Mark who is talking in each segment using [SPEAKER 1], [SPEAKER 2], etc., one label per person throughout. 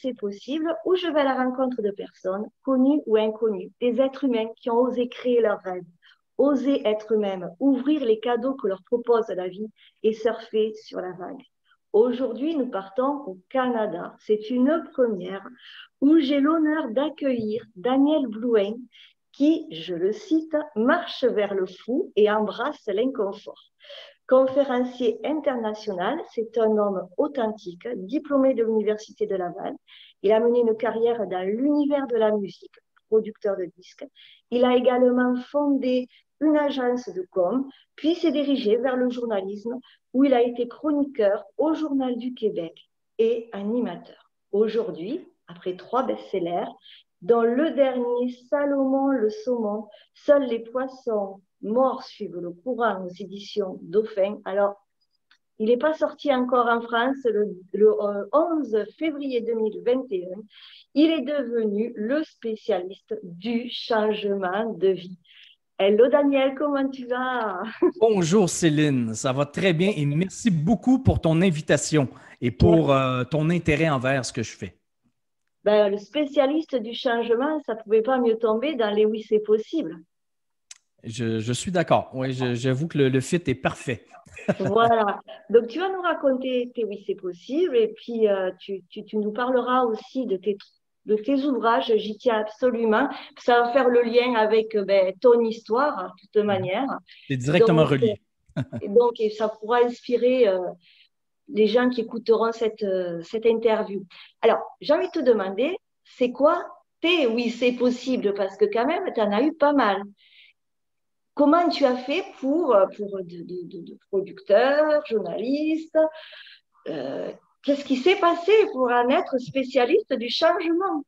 [SPEAKER 1] c'est possible, où je vais à la rencontre de personnes, connues ou inconnues, des êtres humains qui ont osé créer leurs rêves, osé être eux-mêmes, ouvrir les cadeaux que leur propose la vie et surfer sur la vague. Aujourd'hui, nous partons au Canada. C'est une première où j'ai l'honneur d'accueillir Daniel Blouin qui, je le cite, marche vers le fou et embrasse l'inconfort. Conférencier international, c'est un homme authentique, diplômé de l'Université de Laval. Il a mené une carrière dans l'univers de la musique, producteur de disques. Il a également fondé une agence de com, puis s'est dirigé vers le journalisme, où il a été chroniqueur au Journal du Québec et animateur. Aujourd'hui, après trois best-sellers, dans le dernier Salomon le saumon, seuls les poissons Mort suivent le courant aux éditions Dauphin. Alors, il n'est pas sorti encore en France le, 11 euh, février 2021. Il est devenu le spécialiste du changement de vie. Hello Daniel, comment tu vas?
[SPEAKER 2] Bonjour Céline, ça va très bien et merci beaucoup pour ton invitation et pour euh, ton intérêt envers ce que je fais.
[SPEAKER 1] Ben, le spécialiste du changement, ça ne pouvait pas mieux tomber dans les oui, c'est possible.
[SPEAKER 2] Je, suis d'accord. Oui, j'avoue que le, le, fit est parfait.
[SPEAKER 1] voilà. Donc, tu vas nous raconter tes Oui, c'est possible. Et puis, euh, tu, nous parleras aussi de tes, de tes ouvrages. J'y tiens absolument. Ça va faire le lien avec euh, ben, ton histoire, hein, de toute manière. C'est directement relié. Euh, et donc, ça pourra inspirer. les gens qui écouteront cette, cette interview. Alors, j'ai envie de te demander, c'est quoi tes oui, c'est possible Parce que quand même, tu en as eu pas mal. Comment tu as fait pour, euh, pour de, de, producteurs, journalistes euh, Qu'est-ce qui s'est passé pour en être spécialiste du changement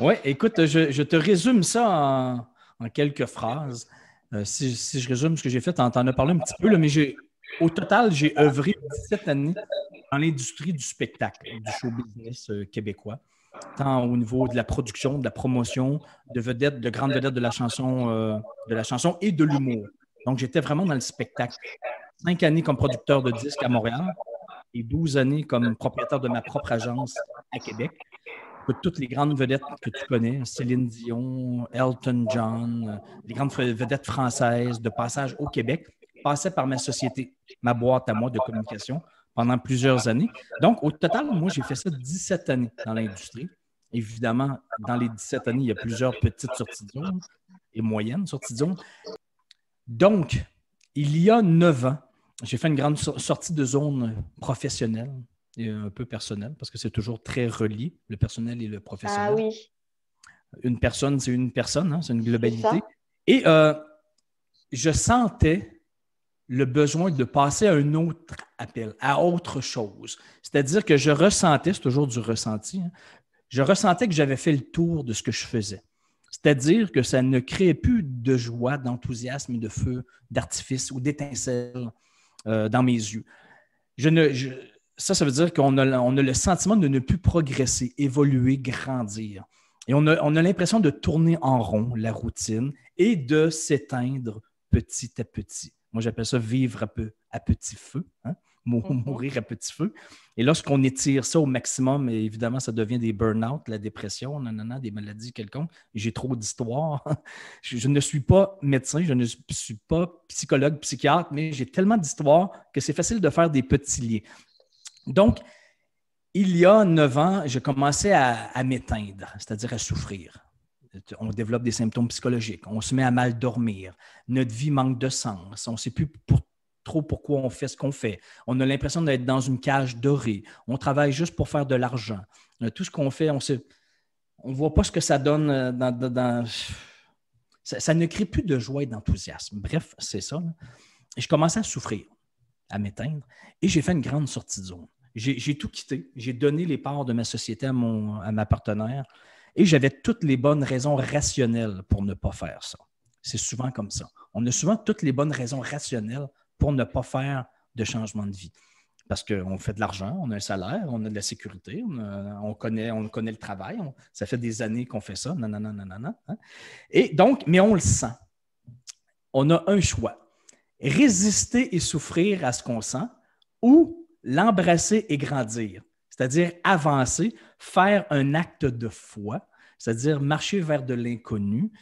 [SPEAKER 2] Oui, écoute, je, te résume ça en, quelques phrases. Euh, si, je résume ce que j'ai fait, tu en as parlé un petit peu, là, mais au total, j'ai œuvré 17 années dans l'industrie du spectacle, du show business québécois tant au niveau de la production, de la promotion, de vedettes, de grandes vedettes de la chanson, euh, de la chanson et de l'humour. Donc, j'étais vraiment dans le spectacle. Cinq années comme producteur de disques à Montréal et douze années comme propriétaire de ma propre agence à Québec. toutes les grandes vedettes que tu connais, Céline Dion, Elton John, les grandes vedettes françaises de passage au Québec, passaient par ma société, ma boîte à moi de communication, pendant plusieurs années. Donc, au total, moi, j'ai fait ça 17 années dans l'industrie. Évidemment, dans les 17 années, il y a plusieurs petites sorties de zone et moyennes sorties de zone. Donc, il y a 9 ans, j'ai fait une grande sortie de zone professionnelle et un peu personnelle, parce que c'est toujours très relié, le personnel et le professionnel. Ah oui. Une personne, c'est une personne, hein, c'est une globalité. Et euh, je sentais le besoin de passer à un autre appel, à autre chose. C'est-à-dire que je ressentais, c'est toujours du ressenti, hein, je ressentais que j'avais fait le tour de ce que je faisais. C'est-à-dire que ça ne créait plus de joie, d'enthousiasme, de feu, d'artifice ou d'étincelle euh, dans mes yeux. Je ne, ça, ça veut dire qu'on a, on a, le sentiment de ne plus progresser, évoluer, grandir. Et on a, on a l'impression de tourner en rond la routine et de s'éteindre petit à petit. Moi, j'appelle ça vivre à, peu, à petit feu, hein? mhm. mourir à petit feu. Et lorsqu'on étire ça au maximum, évidemment, ça devient des burn-out, la dépression, des maladies quelconques. J'ai trop d'histoires. Je ne suis pas médecin, je ne suis pas psychologue, psychiatre, mais j'ai tellement d'histoires que c'est facile de faire des petits liens. Donc, il y a neuf ans, j'ai commencé à m'éteindre, c'est-à-dire à souffrir on développe des symptômes psychologiques, on se met à mal dormir, notre vie manque de sens, on ne sait plus trop pourquoi on fait ce qu'on fait, on a l'impression d'être dans une cage dorée, on travaille juste pour faire de l'argent. Euh, tout ce qu'on fait, on ne voit pas ce que ça donne euh, dans... ça, ne crée plus de joie et d'enthousiasme. Bref, c'est ça. Et je commençais à souffrir, à m'éteindre, et j'ai fait une grande sortie de zone. J'ai tout quitté. J'ai donné les parts de ma société à, mon, à ma partenaire. Et j'avais toutes les bonnes raisons rationnelles pour ne pas faire ça. C'est souvent comme ça. On a souvent toutes les bonnes raisons rationnelles pour ne pas faire de changement de vie. Parce qu'on fait de l'argent, on a un salaire, on a de la sécurité, on, connaît, connaît le travail, ça fait des années qu'on fait ça, nanana, hein. Et donc, mais on le sent. On a un choix. Résister et souffrir à ce qu'on sent ou l'embrasser et grandir c'est-à-dire avancer, faire un acte de foi, c'est-à-dire marcher vers de l'inconnu.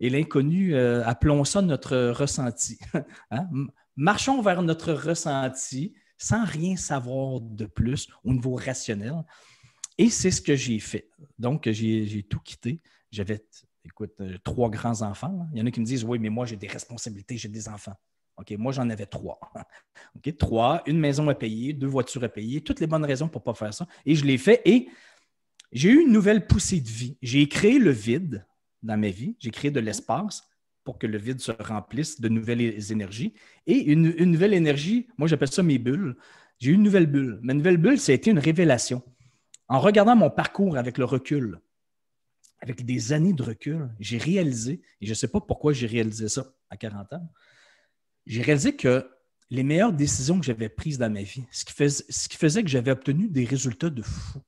[SPEAKER 2] Et l'inconnu, euh, appelons ça notre ressenti. Hein? Marchons vers notre ressenti sans rien savoir de plus au niveau rationnel. Et c'est ce que j'ai fait. Donc, j'ai tout quitté. J'avais, écoute, euh, trois grands-enfants. Hein. Il y en a qui me disent, oui, mais moi, j'ai des responsabilités, j'ai des enfants. OK, moi, j'en avais trois. trois, une maison à payer, deux voitures à payer, toutes les bonnes raisons pour ne pas faire ça. Et je l'ai fait et j'ai eu une nouvelle poussée de vie. J'ai créé le vide dans ma vie. J'ai créé de l'espace pour que le vide se remplisse de nouvelles énergies. Et une, une nouvelle énergie, moi, j'appelle ça mes bulles. J'ai eu une nouvelle bulle. Ma nouvelle bulle, ça a été une révélation. En regardant mon parcours avec le recul, avec des années de recul, j'ai réalisé, et je ne sais pas pourquoi j'ai réalisé ça à 40 ans, j'ai réalisé que les meilleures décisions que j'avais prises dans ma vie, ce qui, faisait que j'avais obtenu des résultats de fou,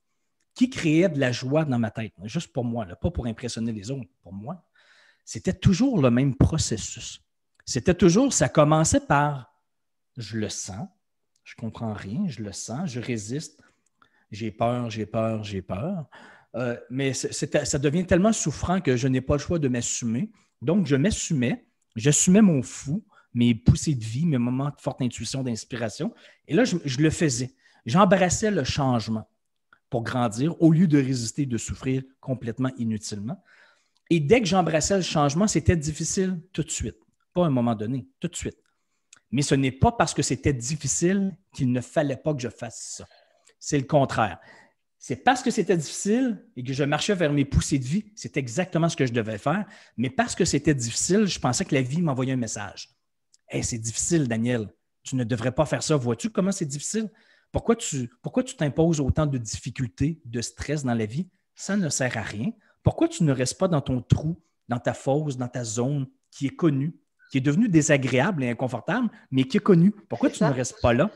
[SPEAKER 2] qui créaient de la joie dans ma tête, juste pour moi, pas pour impressionner les autres, pour moi, c'était toujours le même processus. C'était toujours, ça commençait par je le sens, je ne comprends rien, je le sens, je résiste, j'ai peur, j'ai peur, j'ai peur. Euh, mais ça devient tellement souffrant que je n'ai pas le choix de m'assumer. Donc, je m'assumais, j'assumais mon fou, mes poussées de vie, mes moments de forte intuition, d'inspiration. Et là, je, le faisais. J'embrassais le changement pour grandir au lieu de résister, de souffrir complètement inutilement. Et dès que j'embrassais le changement, c'était difficile tout de suite. Pas à un moment donné, tout de suite. Mais ce n'est pas parce que c'était difficile qu'il ne fallait pas que je fasse ça. C'est le contraire. C'est parce que c'était difficile et que je marchais vers mes poussées de vie, c'est exactement ce que je devais faire. Mais parce que c'était difficile, je pensais que la vie m'envoyait un message c'est difficile, Daniel. Tu ne devrais pas faire ça. Vois-tu comment c'est difficile? Pourquoi tu pourquoi tu t'imposes autant de difficultés, de stress dans la vie? Ça ne sert à rien. Pourquoi tu ne restes pas dans ton trou, dans ta fosse, dans ta zone qui est connue, qui est devenue désagréable et inconfortable, mais qui est connue? Pourquoi tu ne restes pas là?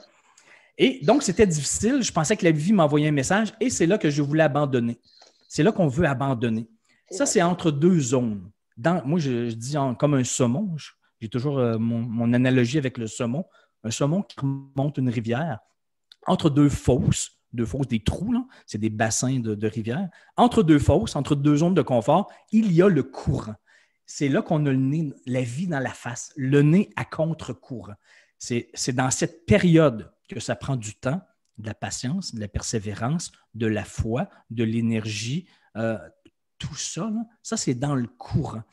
[SPEAKER 2] Et donc, c'était difficile. Je pensais que la vie m'envoyait un message et c'est là que je voulais abandonner. C'est là qu'on veut abandonner. Ça, c'est entre deux zones. Dans, moi, je, dis comme un saumon. J'ai toujours euh, mon, analogie avec le saumon. Un saumon qui remonte une rivière entre deux fosses, deux fosses, des trous, c'est des bassins de, rivière. Entre deux fosses, entre deux zones de confort, il y a le courant. C'est là qu'on a le nez, la vie dans la face, le nez à contre-courant. C'est dans cette période que ça prend du temps, de la patience, de la persévérance, de la foi, de l'énergie, euh, tout ça, ça c'est dans le courant.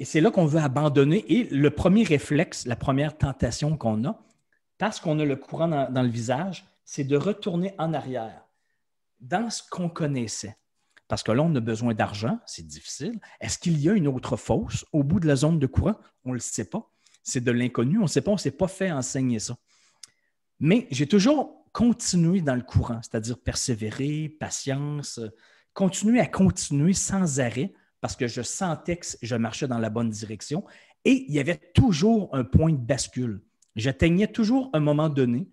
[SPEAKER 2] Et c'est là qu'on veut abandonner. Et le premier réflexe, la première tentation qu'on a, parce qu'on a le courant dans, le visage, c'est de retourner en arrière, dans ce qu'on connaissait. Parce que là, on a besoin d'argent, c'est difficile. Est-ce qu'il y a une autre fosse au bout de la zone de courant? On ne le sait pas. C'est de l'inconnu, on ne sait pas, on ne s'est pas fait enseigner ça. Mais j'ai toujours continué dans le courant, c'est-à-dire persévérer, patience, continuer à continuer sans arrêt parce que je sentais que je marchais dans la bonne direction et il y avait toujours un point de bascule. J'atteignais toujours un moment donné,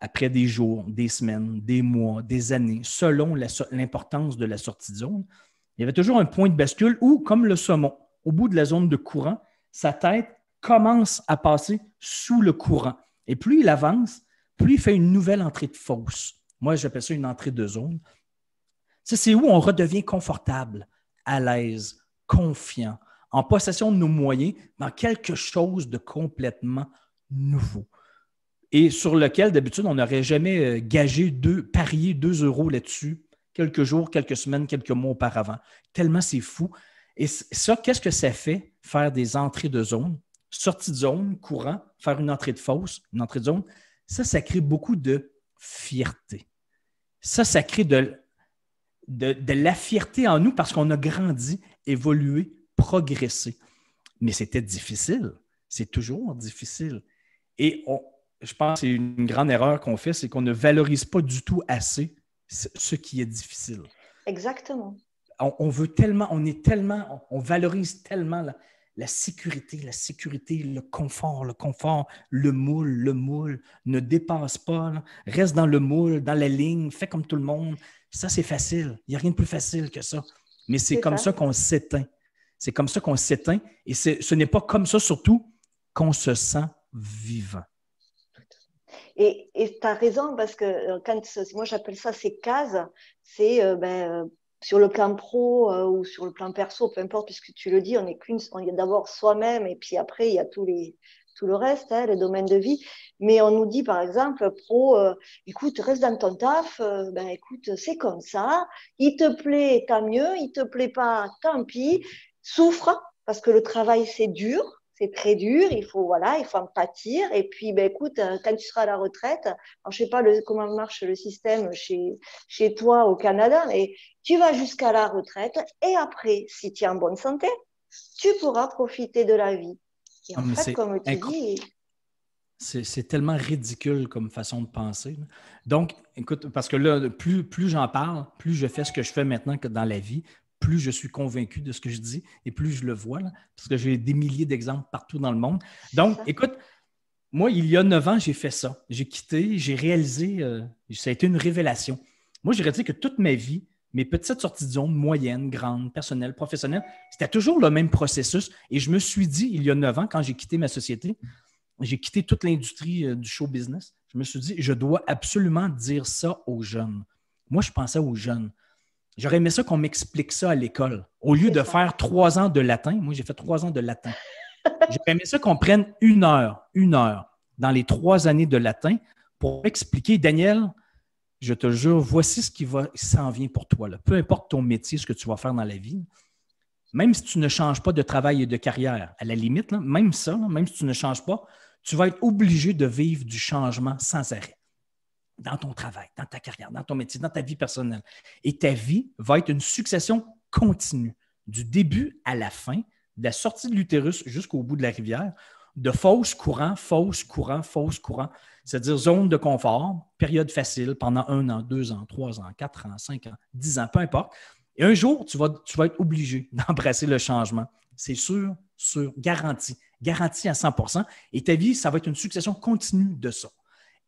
[SPEAKER 2] après des jours, des semaines, des mois, des années, selon l'importance de la sortie de zone, il y avait toujours un point de bascule où, comme le saumon, au bout de la zone de courant, sa tête commence à passer sous le courant. Et plus il avance, plus il fait une nouvelle entrée de fosse. Moi, j'appelle ça une entrée de zone. c'est où on redevient confortable à l'aise, confiant, en possession de nos moyens dans quelque chose de complètement nouveau et sur lequel d'habitude on n'aurait jamais euh, gagé deux, parier deux euros là-dessus quelques jours, quelques semaines, quelques mois auparavant. Tellement c'est fou. Et ça, qu'est-ce que ça fait faire des entrées de zone, sorties de zone, courant, faire une entrée de fausse, une entrée de zone? Ça, ça crée beaucoup de fierté. Ça, ça crée de de, la fierté en nous parce qu'on a grandi, évolué, progressé. Mais c'était difficile. C'est toujours difficile. Et on, je pense que c'est une grande erreur qu'on fait, c'est qu'on ne valorise pas du tout assez ce qui est difficile.
[SPEAKER 1] Exactement.
[SPEAKER 2] On, veut tellement, on est tellement, on, on valorise tellement la, la sécurité, la sécurité, le confort, le confort, le moule, le moule, ne dépasse pas, reste dans le moule, dans la ligne, fais comme tout le monde. Ça, c'est facile. Il n'y a rien de plus facile que ça. Mais c'est comme ça, qu'on s'éteint. C'est comme ça qu'on s'éteint. Et ce n'est pas comme ça, surtout, qu'on se sent vivant.
[SPEAKER 1] Et tu as raison, parce que euh, quand, moi j'appelle ça ces cases, c'est euh, ben, euh, sur le plan pro euh, ou sur le plan perso, peu importe, puisque tu le dis, on est qu'une, on est d'abord soi-même et puis après il y a tous les tout le reste, hein, les domaines de vie. Mais on nous dit par exemple pro, euh, écoute, reste dans ton taf, euh, ben écoute, c'est comme ça. Il te plaît, tant mieux. Il te plaît pas, tant pis. Souffre parce que le travail c'est dur c'est très dur, il faut voilà, il faut en pâtir. Et puis, ben écoute, euh, quand tu seras à la retraite, je je sais pas le, comment marche le système chez chez toi au Canada, mais tu vas jusqu'à la retraite et après, si tu es en bonne santé, tu pourras profiter de la vie. Et en fait, comme
[SPEAKER 2] C'est tellement ridicule comme façon de penser. Donc, écoute, parce que là, plus, plus j'en parle, plus je fais ce que je fais maintenant que dans la vie, plus je suis convaincu de ce que je dis et plus je le vois, parce que j'ai des milliers d'exemples partout dans le monde. Donc, écoute, moi, il y a neuf ans, j'ai fait ça. J'ai quitté, j'ai réalisé, euh, ça a été une révélation. Moi, j'ai dit que toute ma vie, mes petites sorties de zone, moyennes, grandes, personnelles, professionnelles, c'était toujours le même processus. Et je me suis dit, il y a neuf ans, quand j'ai quitté ma société, j'ai quitté toute l'industrie euh, du show business. Je me suis dit, je dois absolument dire ça aux jeunes. Moi, je pensais aux jeunes. J'aurais aimé ça qu'on m'explique ça à l'école. Au lieu de faire trois ans de latin, moi j'ai fait trois ans de latin. J'aurais aimé ça qu'on prenne une heure, une heure dans les trois années de latin pour expliquer, Daniel, je te jure, voici ce qui s'en vient pour toi. Là. Peu importe ton métier, ce que tu vas faire dans la vie, même si tu ne changes pas de travail et de carrière, à la limite, même ça, même si tu ne changes pas, tu vas être obligé de vivre du changement sans arrêt dans ton travail, dans ta carrière, dans ton métier, dans ta vie personnelle. Et ta vie va être une succession continue, du début à la fin, de la sortie de l'utérus jusqu'au bout de la rivière, de fausses courants, fausses courants, fausses courants, c'est-à-dire zone de confort, période facile pendant un an, deux ans, trois ans, quatre ans, cinq ans, dix ans, peu importe. Et un jour, tu vas, tu vas être obligé d'embrasser le changement. C'est sûr, sûr, garanti, garanti à 100 Et ta vie, ça va être une succession continue de ça.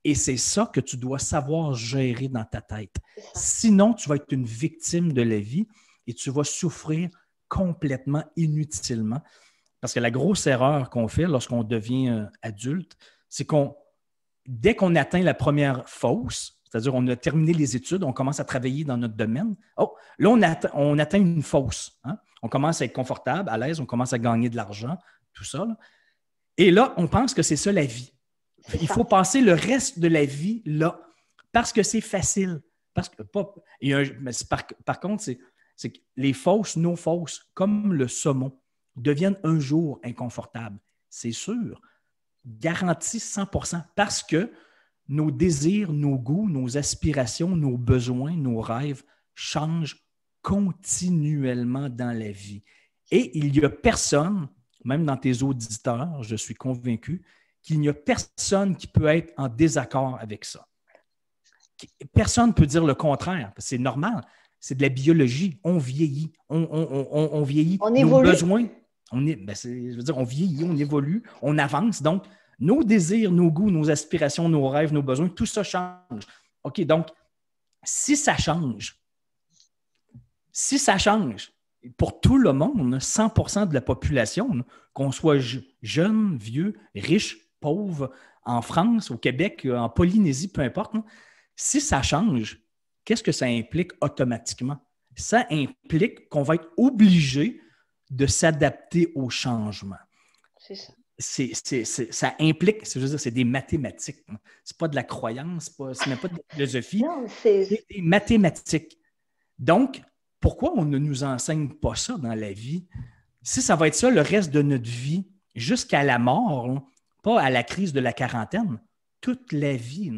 [SPEAKER 2] Et c'est ça que tu dois savoir gérer dans ta tête. Sinon, tu vas être une victime de la vie et tu vas souffrir complètement inutilement. Parce que la grosse erreur qu'on fait lorsqu'on devient euh, adulte, c'est qu'on, dès qu'on atteint la première fausse, c'est-à-dire on a terminé les études, on commence à travailler dans notre domaine, oh, là, on, atteint, une fausse. Hein. On commence à être confortable, à l'aise, on commence à gagner de l'argent, tout ça. Et là, on pense que c'est ça la vie. Il faut passer le reste de la vie là parce que c'est facile. Parce que pas, mais par, contre, c'est que les fausses, nos fausses, comme le saumon, deviennent un jour inconfortables. C'est sûr. Garanti 100 parce que nos désirs, nos goûts, nos aspirations, nos besoins, nos rêves changent continuellement dans la vie. Et il n'y a personne, même dans tes auditeurs, je suis convaincu, qu'il n'y a personne qui peut être en désaccord avec ça. Personne ne peut dire le contraire, c'est normal. C'est de la biologie. On vieillit. On, on, vieillit. On évolue. On, ben est, je veux dire, on vieillit, on évolue, on avance. Donc, nos désirs, nos goûts, nos aspirations, nos rêves, nos besoins, tout ça change. OK, donc, si ça change, si ça change, pour tout le monde, 100 de la population, qu'on soit jeune, vieux, riche, en France, au Québec, euh, en Polynésie, peu importe, si ça change, qu'est-ce que ça implique automatiquement? Ça implique qu'on va être obligé de s'adapter au changement. C'est ça. C implique, c'est-à-dire, ça implique, c'est des mathématiques. Hein. C'est pas de la croyance, ce n'est pas de la philosophie. C'est des mathématiques. Donc, pourquoi on ne nous enseigne pas ça dans la vie? Si ça va être ça le reste de notre vie, jusqu'à la mort, pas à la crise de la quarantaine, toute la vie.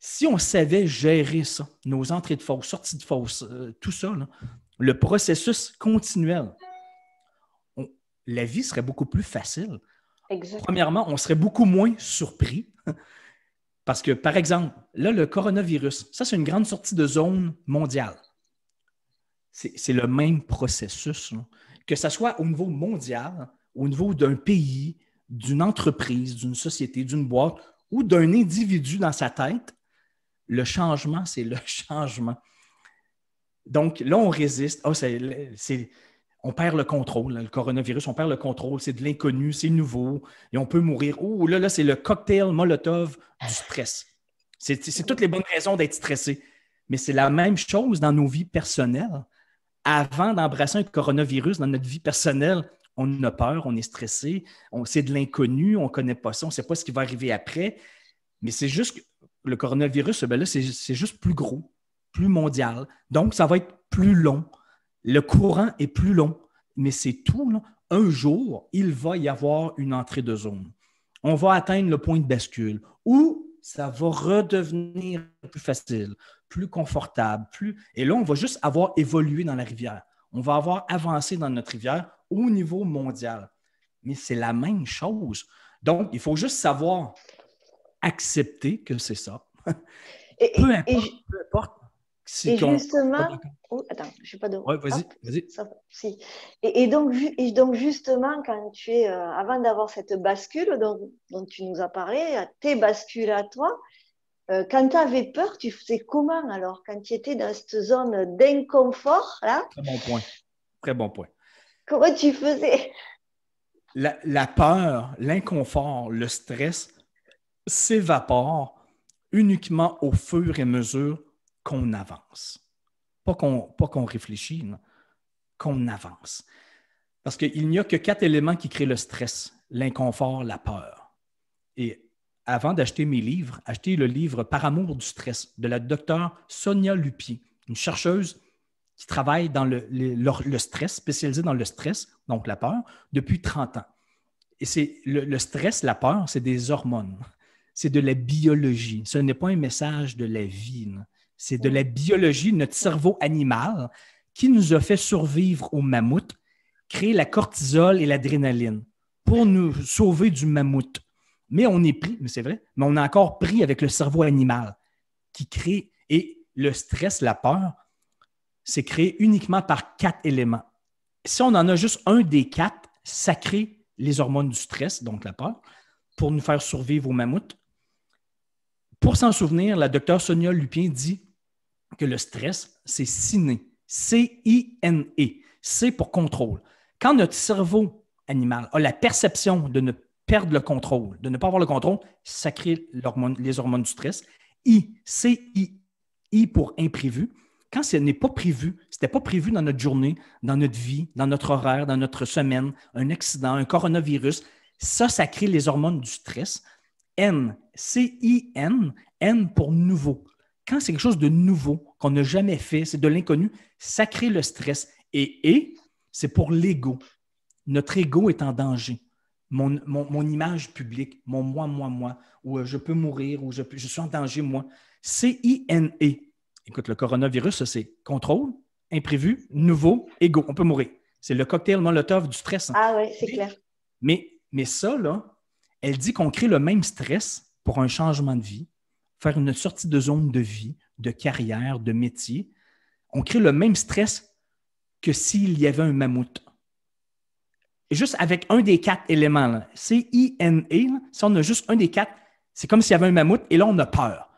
[SPEAKER 2] Si on savait gérer ça, nos entrées de fausse, sorties de fausse, euh, tout ça, le processus continuel, la vie serait beaucoup plus facile. Premièrement, on serait beaucoup moins surpris. Parce que, par exemple, là, le coronavirus, ça, c'est une grande sortie de zone mondiale. C'est le même processus. Que ce soit au niveau mondial, au niveau d'un pays, d'une entreprise, d'une société, d'une boîte ou d'un individu dans sa tête, le changement, c'est le changement. Donc là, on résiste. Ah, on perd le contrôle. Hein, le coronavirus, on perd le contrôle. C'est de l'inconnu, c'est nouveau et on peut mourir. Oh là, là, c'est le cocktail Molotov du stress. C'est toutes les bonnes raisons d'être stressé. Mais c'est la même chose dans nos vies personnelles. Avant d'embrasser un coronavirus dans notre vie personnelle, on a peur, on est stressé, on de l'inconnu, on ne connaît pas ça, on ne sait pas ce qui va arriver après. Mais c'est juste que le coronavirus, ben c'est juste plus gros, plus mondial. Donc, ça va être plus long. Le courant est plus long. Mais c'est tout. Un jour, il va y avoir une entrée de zone. On va atteindre le point de bascule où ça va redevenir plus facile, plus confortable, plus. Et là, on va juste avoir évolué dans la rivière. On va avoir avancé dans notre rivière au niveau mondial. Mais c'est la même chose. Donc, il faut juste savoir accepter que c'est ça. Et, peu,
[SPEAKER 1] importe,
[SPEAKER 2] et, justement,
[SPEAKER 1] oh, attends, je pas vas-y, vas-y. Et, donc, donc justement, quand tu es euh, avant d'avoir cette bascule dont, tu nous as parlé, tes bascules à toi, euh, quand tu avais peur, tu faisais comment alors Quand tu étais dans cette zone d'inconfort là
[SPEAKER 2] Très bon point. Très bon point.
[SPEAKER 1] Comment tu faisais?
[SPEAKER 2] La, peur, l'inconfort, le stress s'évapore uniquement au fur et à mesure qu'on avance. Pas qu'on réfléchisse réfléchit, qu'on avance. Parce qu'il n'y a que quatre éléments qui créent le stress, l'inconfort, la peur. Et avant d'acheter mes livres, achetez le livre Par amour du stress de la docteure Sonia Lupi, une chercheuse qui travaille dans le, stress, spécialisé dans le stress, donc la peur, depuis 30 ans. Et c'est le, stress, la peur, c'est des hormones, c'est de la biologie. Ce n'est pas un message de la vie, c'est de la biologie, notre cerveau animal qui nous a fait survivre au mammouth, créer la cortisol et l'adrénaline pour nous sauver du mammouth. Mais on est pris, mais c'est vrai, mais on est encore pris avec le cerveau animal qui crée et le stress, la peur, c'est créé uniquement par quatre éléments. Si on en a juste un des quatre, ça crée les hormones du stress, donc la peur, pour nous faire survivre au mammouths. Pour s'en souvenir, la docteur Sonia Lupien dit que le stress, c'est ciné. C-I-N-E. C pour contrôle. Quand notre cerveau animal a la perception de ne perdre le contrôle, de ne pas avoir le contrôle, ça crée les hormones du stress. I, C-I, I pour imprévu quand ce n'est pas prévu, ce n'était pas prévu dans notre journée, dans notre vie, dans notre horaire, dans notre semaine, un accident, un coronavirus, ça, ça crée les hormones du stress. N, C-I-N, N pour nouveau. Quand c'est quelque chose de nouveau, qu'on n'a jamais fait, c'est de l'inconnu, ça crée le stress. Et E, c'est pour l'ego. Notre ego est en danger. Mon, image publique, mon moi, moi, moi, où je peux mourir, ou je, je suis en danger, moi. C-I-N-E, écoute, le coronavirus, c'est contrôle, imprévu, nouveau, égo. On peut mourir. C'est le cocktail Molotov du stress. Hein. Ah oui, c'est clair. Mais, mais ça, elle dit qu'on crée le même stress pour un changement de vie, faire une sortie de zone de vie, de carrière, de métier. On crée le même stress que s'il y avait un mammouth. juste avec un des quatre éléments, c'est i n e si on a juste un des quatre, c'est comme s'il y avait un mammouth et là, on a peur.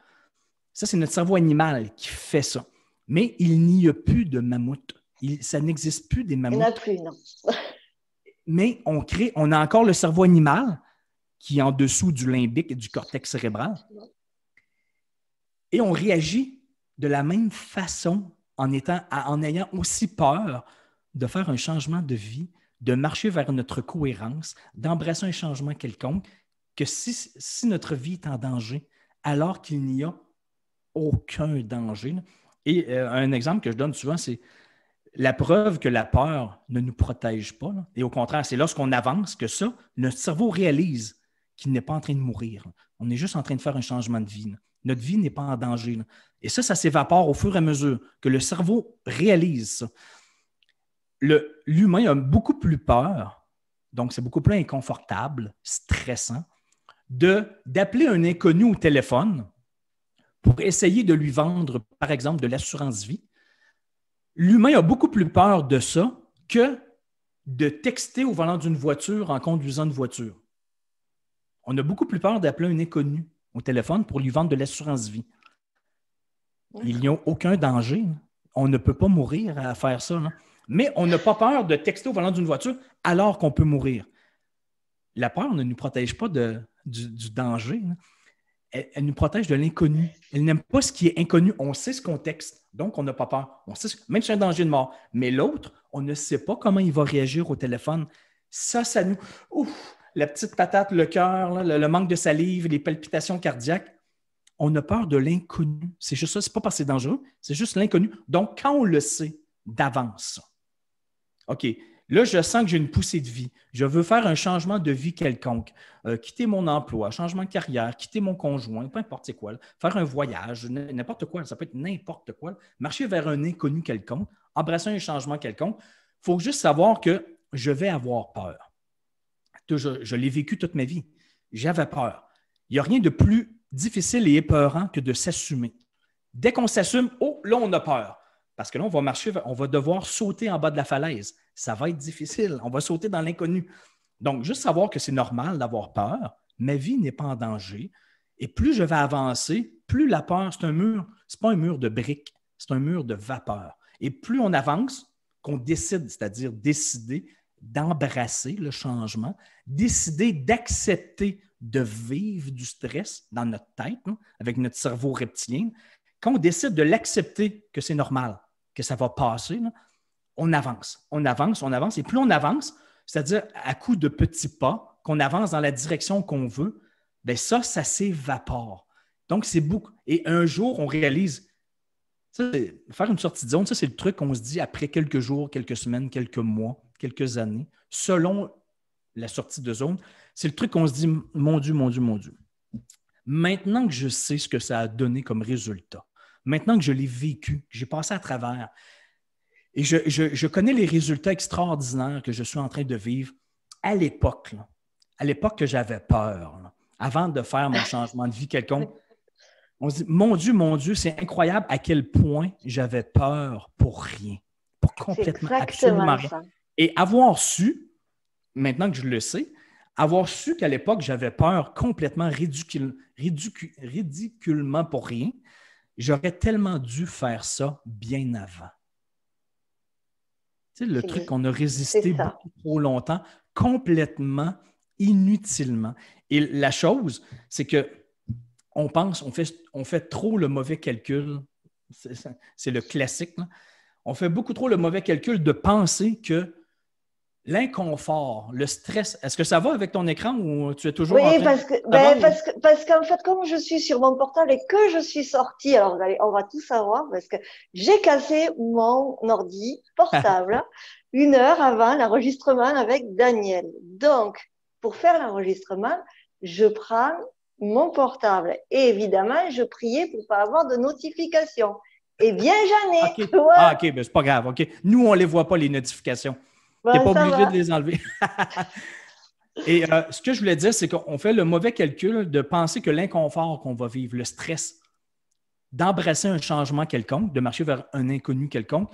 [SPEAKER 2] Ça, c'est notre cerveau animal qui fait ça. Mais il n'y a plus de mammouth. ça n'existe plus des mammouths.
[SPEAKER 1] plus, non.
[SPEAKER 2] Mais on crée, on a encore le cerveau animal qui est en dessous du limbique et du cortex cérébral. Et on réagit de la même façon en, ayant aussi peur de faire un changement de vie, de marcher vers notre cohérence, d'embrasser un changement quelconque, que si, si notre vie est en danger, alors qu'il n'y a aucun danger. Et euh, un exemple que je donne souvent, c'est la preuve que la peur ne nous protège pas. Et au contraire, c'est lorsqu'on avance que ça, notre cerveau réalise qu'il n'est pas en train de mourir. On est juste en train de faire un changement de vie. Notre vie n'est pas en danger. Et ça, ça s'évapore au fur et à mesure que le cerveau réalise ça. L'humain a beaucoup plus peur, donc c'est beaucoup plus inconfortable, stressant, d'appeler un inconnu au téléphone pour essayer de lui vendre, par exemple, de l'assurance vie, l'humain a beaucoup plus peur de ça que de texter au volant d'une voiture en conduisant une voiture. On a beaucoup plus peur d'appeler un inconnu au téléphone pour lui vendre de l'assurance vie. Il n'y a aucun danger. Hein. On ne peut pas mourir à faire ça. Hein. Mais on n'a pas peur de texter au volant d'une voiture alors qu'on peut mourir. La peur ne nous protège pas du, danger. Hein elle, nous protège de l'inconnu. Elle n'aime pas ce qui est inconnu. On sait ce contexte, donc on n'a pas peur. On sait ce... même si c'est un danger de mort. Mais l'autre, on ne sait pas comment il va réagir au téléphone. Ça, ça nous. Ouf, la petite patate, le cœur, le, manque de salive, les palpitations cardiaques. On a peur de l'inconnu. C'est juste ça. C'est pas parce que c'est dangereux, c'est juste l'inconnu. Donc, quand on le sait d'avance, OK, Là, je sens que j'ai une poussée de vie. Je veux faire un changement de vie quelconque. Euh, quitter mon emploi, changement de carrière, quitter mon conjoint, peu importe quoi. Faire un voyage, n'importe quoi. Ça peut être n'importe quoi. Marcher vers un inconnu quelconque, embrasser un changement quelconque. Il faut juste savoir que je vais avoir peur. Je, je l'ai vécu toute ma vie. J'avais peur. Il n'y a rien de plus difficile et épeurant que de s'assumer. Dès qu'on s'assume, oh, là, on a peur. Parce que là, on va marcher, on va devoir sauter en bas de la falaise. Ça va être difficile. On va sauter dans l'inconnu. Donc, juste savoir que c'est normal d'avoir peur. Ma vie n'est pas en danger. Et plus je vais avancer, plus la peur, c'est un mur. Ce n'est pas un mur de briques, c'est un mur de vapeur. Et plus on avance, qu'on décide, c'est-à-dire décider d'embrasser le changement, décider d'accepter de vivre du stress dans notre tête, hein, avec notre cerveau reptilien, qu'on décide de l'accepter que c'est normal, que ça va passer, on avance, on avance, on avance. Et plus on avance, c'est-à-dire à coups de petits pas, qu'on avance dans la direction qu'on veut, bien ça, ça s'évapore. Donc, c'est beaucoup. Et un jour, on réalise. faire une sortie de zone, ça, c'est le truc qu'on se dit après quelques jours, quelques semaines, quelques mois, quelques années, selon la sortie de zone. C'est le truc qu'on se dit, mon Dieu, mon Dieu, mon Dieu. Maintenant que je sais ce que ça a donné comme résultat, Maintenant que je l'ai vécu, que j'ai passé à travers, et je, connais les résultats extraordinaires que je suis en train de vivre à l'époque, à l'époque que j'avais peur, avant de faire mon changement de vie quelconque. On se dit, mon Dieu, mon Dieu, c'est incroyable à quel point j'avais peur pour rien, pour complètement, absolument rien. Et avoir su, maintenant que je le sais, avoir su qu'à l'époque, j'avais peur complètement ridiculement pour rien, j'aurais tellement dû faire ça bien avant. Tu sais, le truc qu'on a résisté beaucoup trop longtemps, complètement, inutilement. Et la chose, c'est que on pense, on fait, on fait trop le mauvais calcul. C'est le classique. On fait beaucoup trop le mauvais calcul de penser que l'inconfort, le stress, est-ce que ça va avec ton écran ou tu es toujours oui, en train ah ben, parce
[SPEAKER 1] que, parce qu'en fait, comme je suis sur mon portable et que je suis sortie, alors allez, on va tout savoir parce que j'ai cassé mon ordi portable une heure avant l'enregistrement avec Daniel. Donc, pour faire l'enregistrement, je prends mon portable et évidemment, je priais pour pas avoir de notification. Et eh bien, j'en ai.
[SPEAKER 2] Ah, ok, mais ben, c'est pas grave. Ok, nous on les voit pas les notifications. Ben, pas obligé de les enlever. Et euh, ce que je voulais dire, c'est qu'on fait le mauvais calcul de penser que l'inconfort qu'on va vivre, le stress, d'embrasser un changement quelconque, de marcher vers un inconnu quelconque,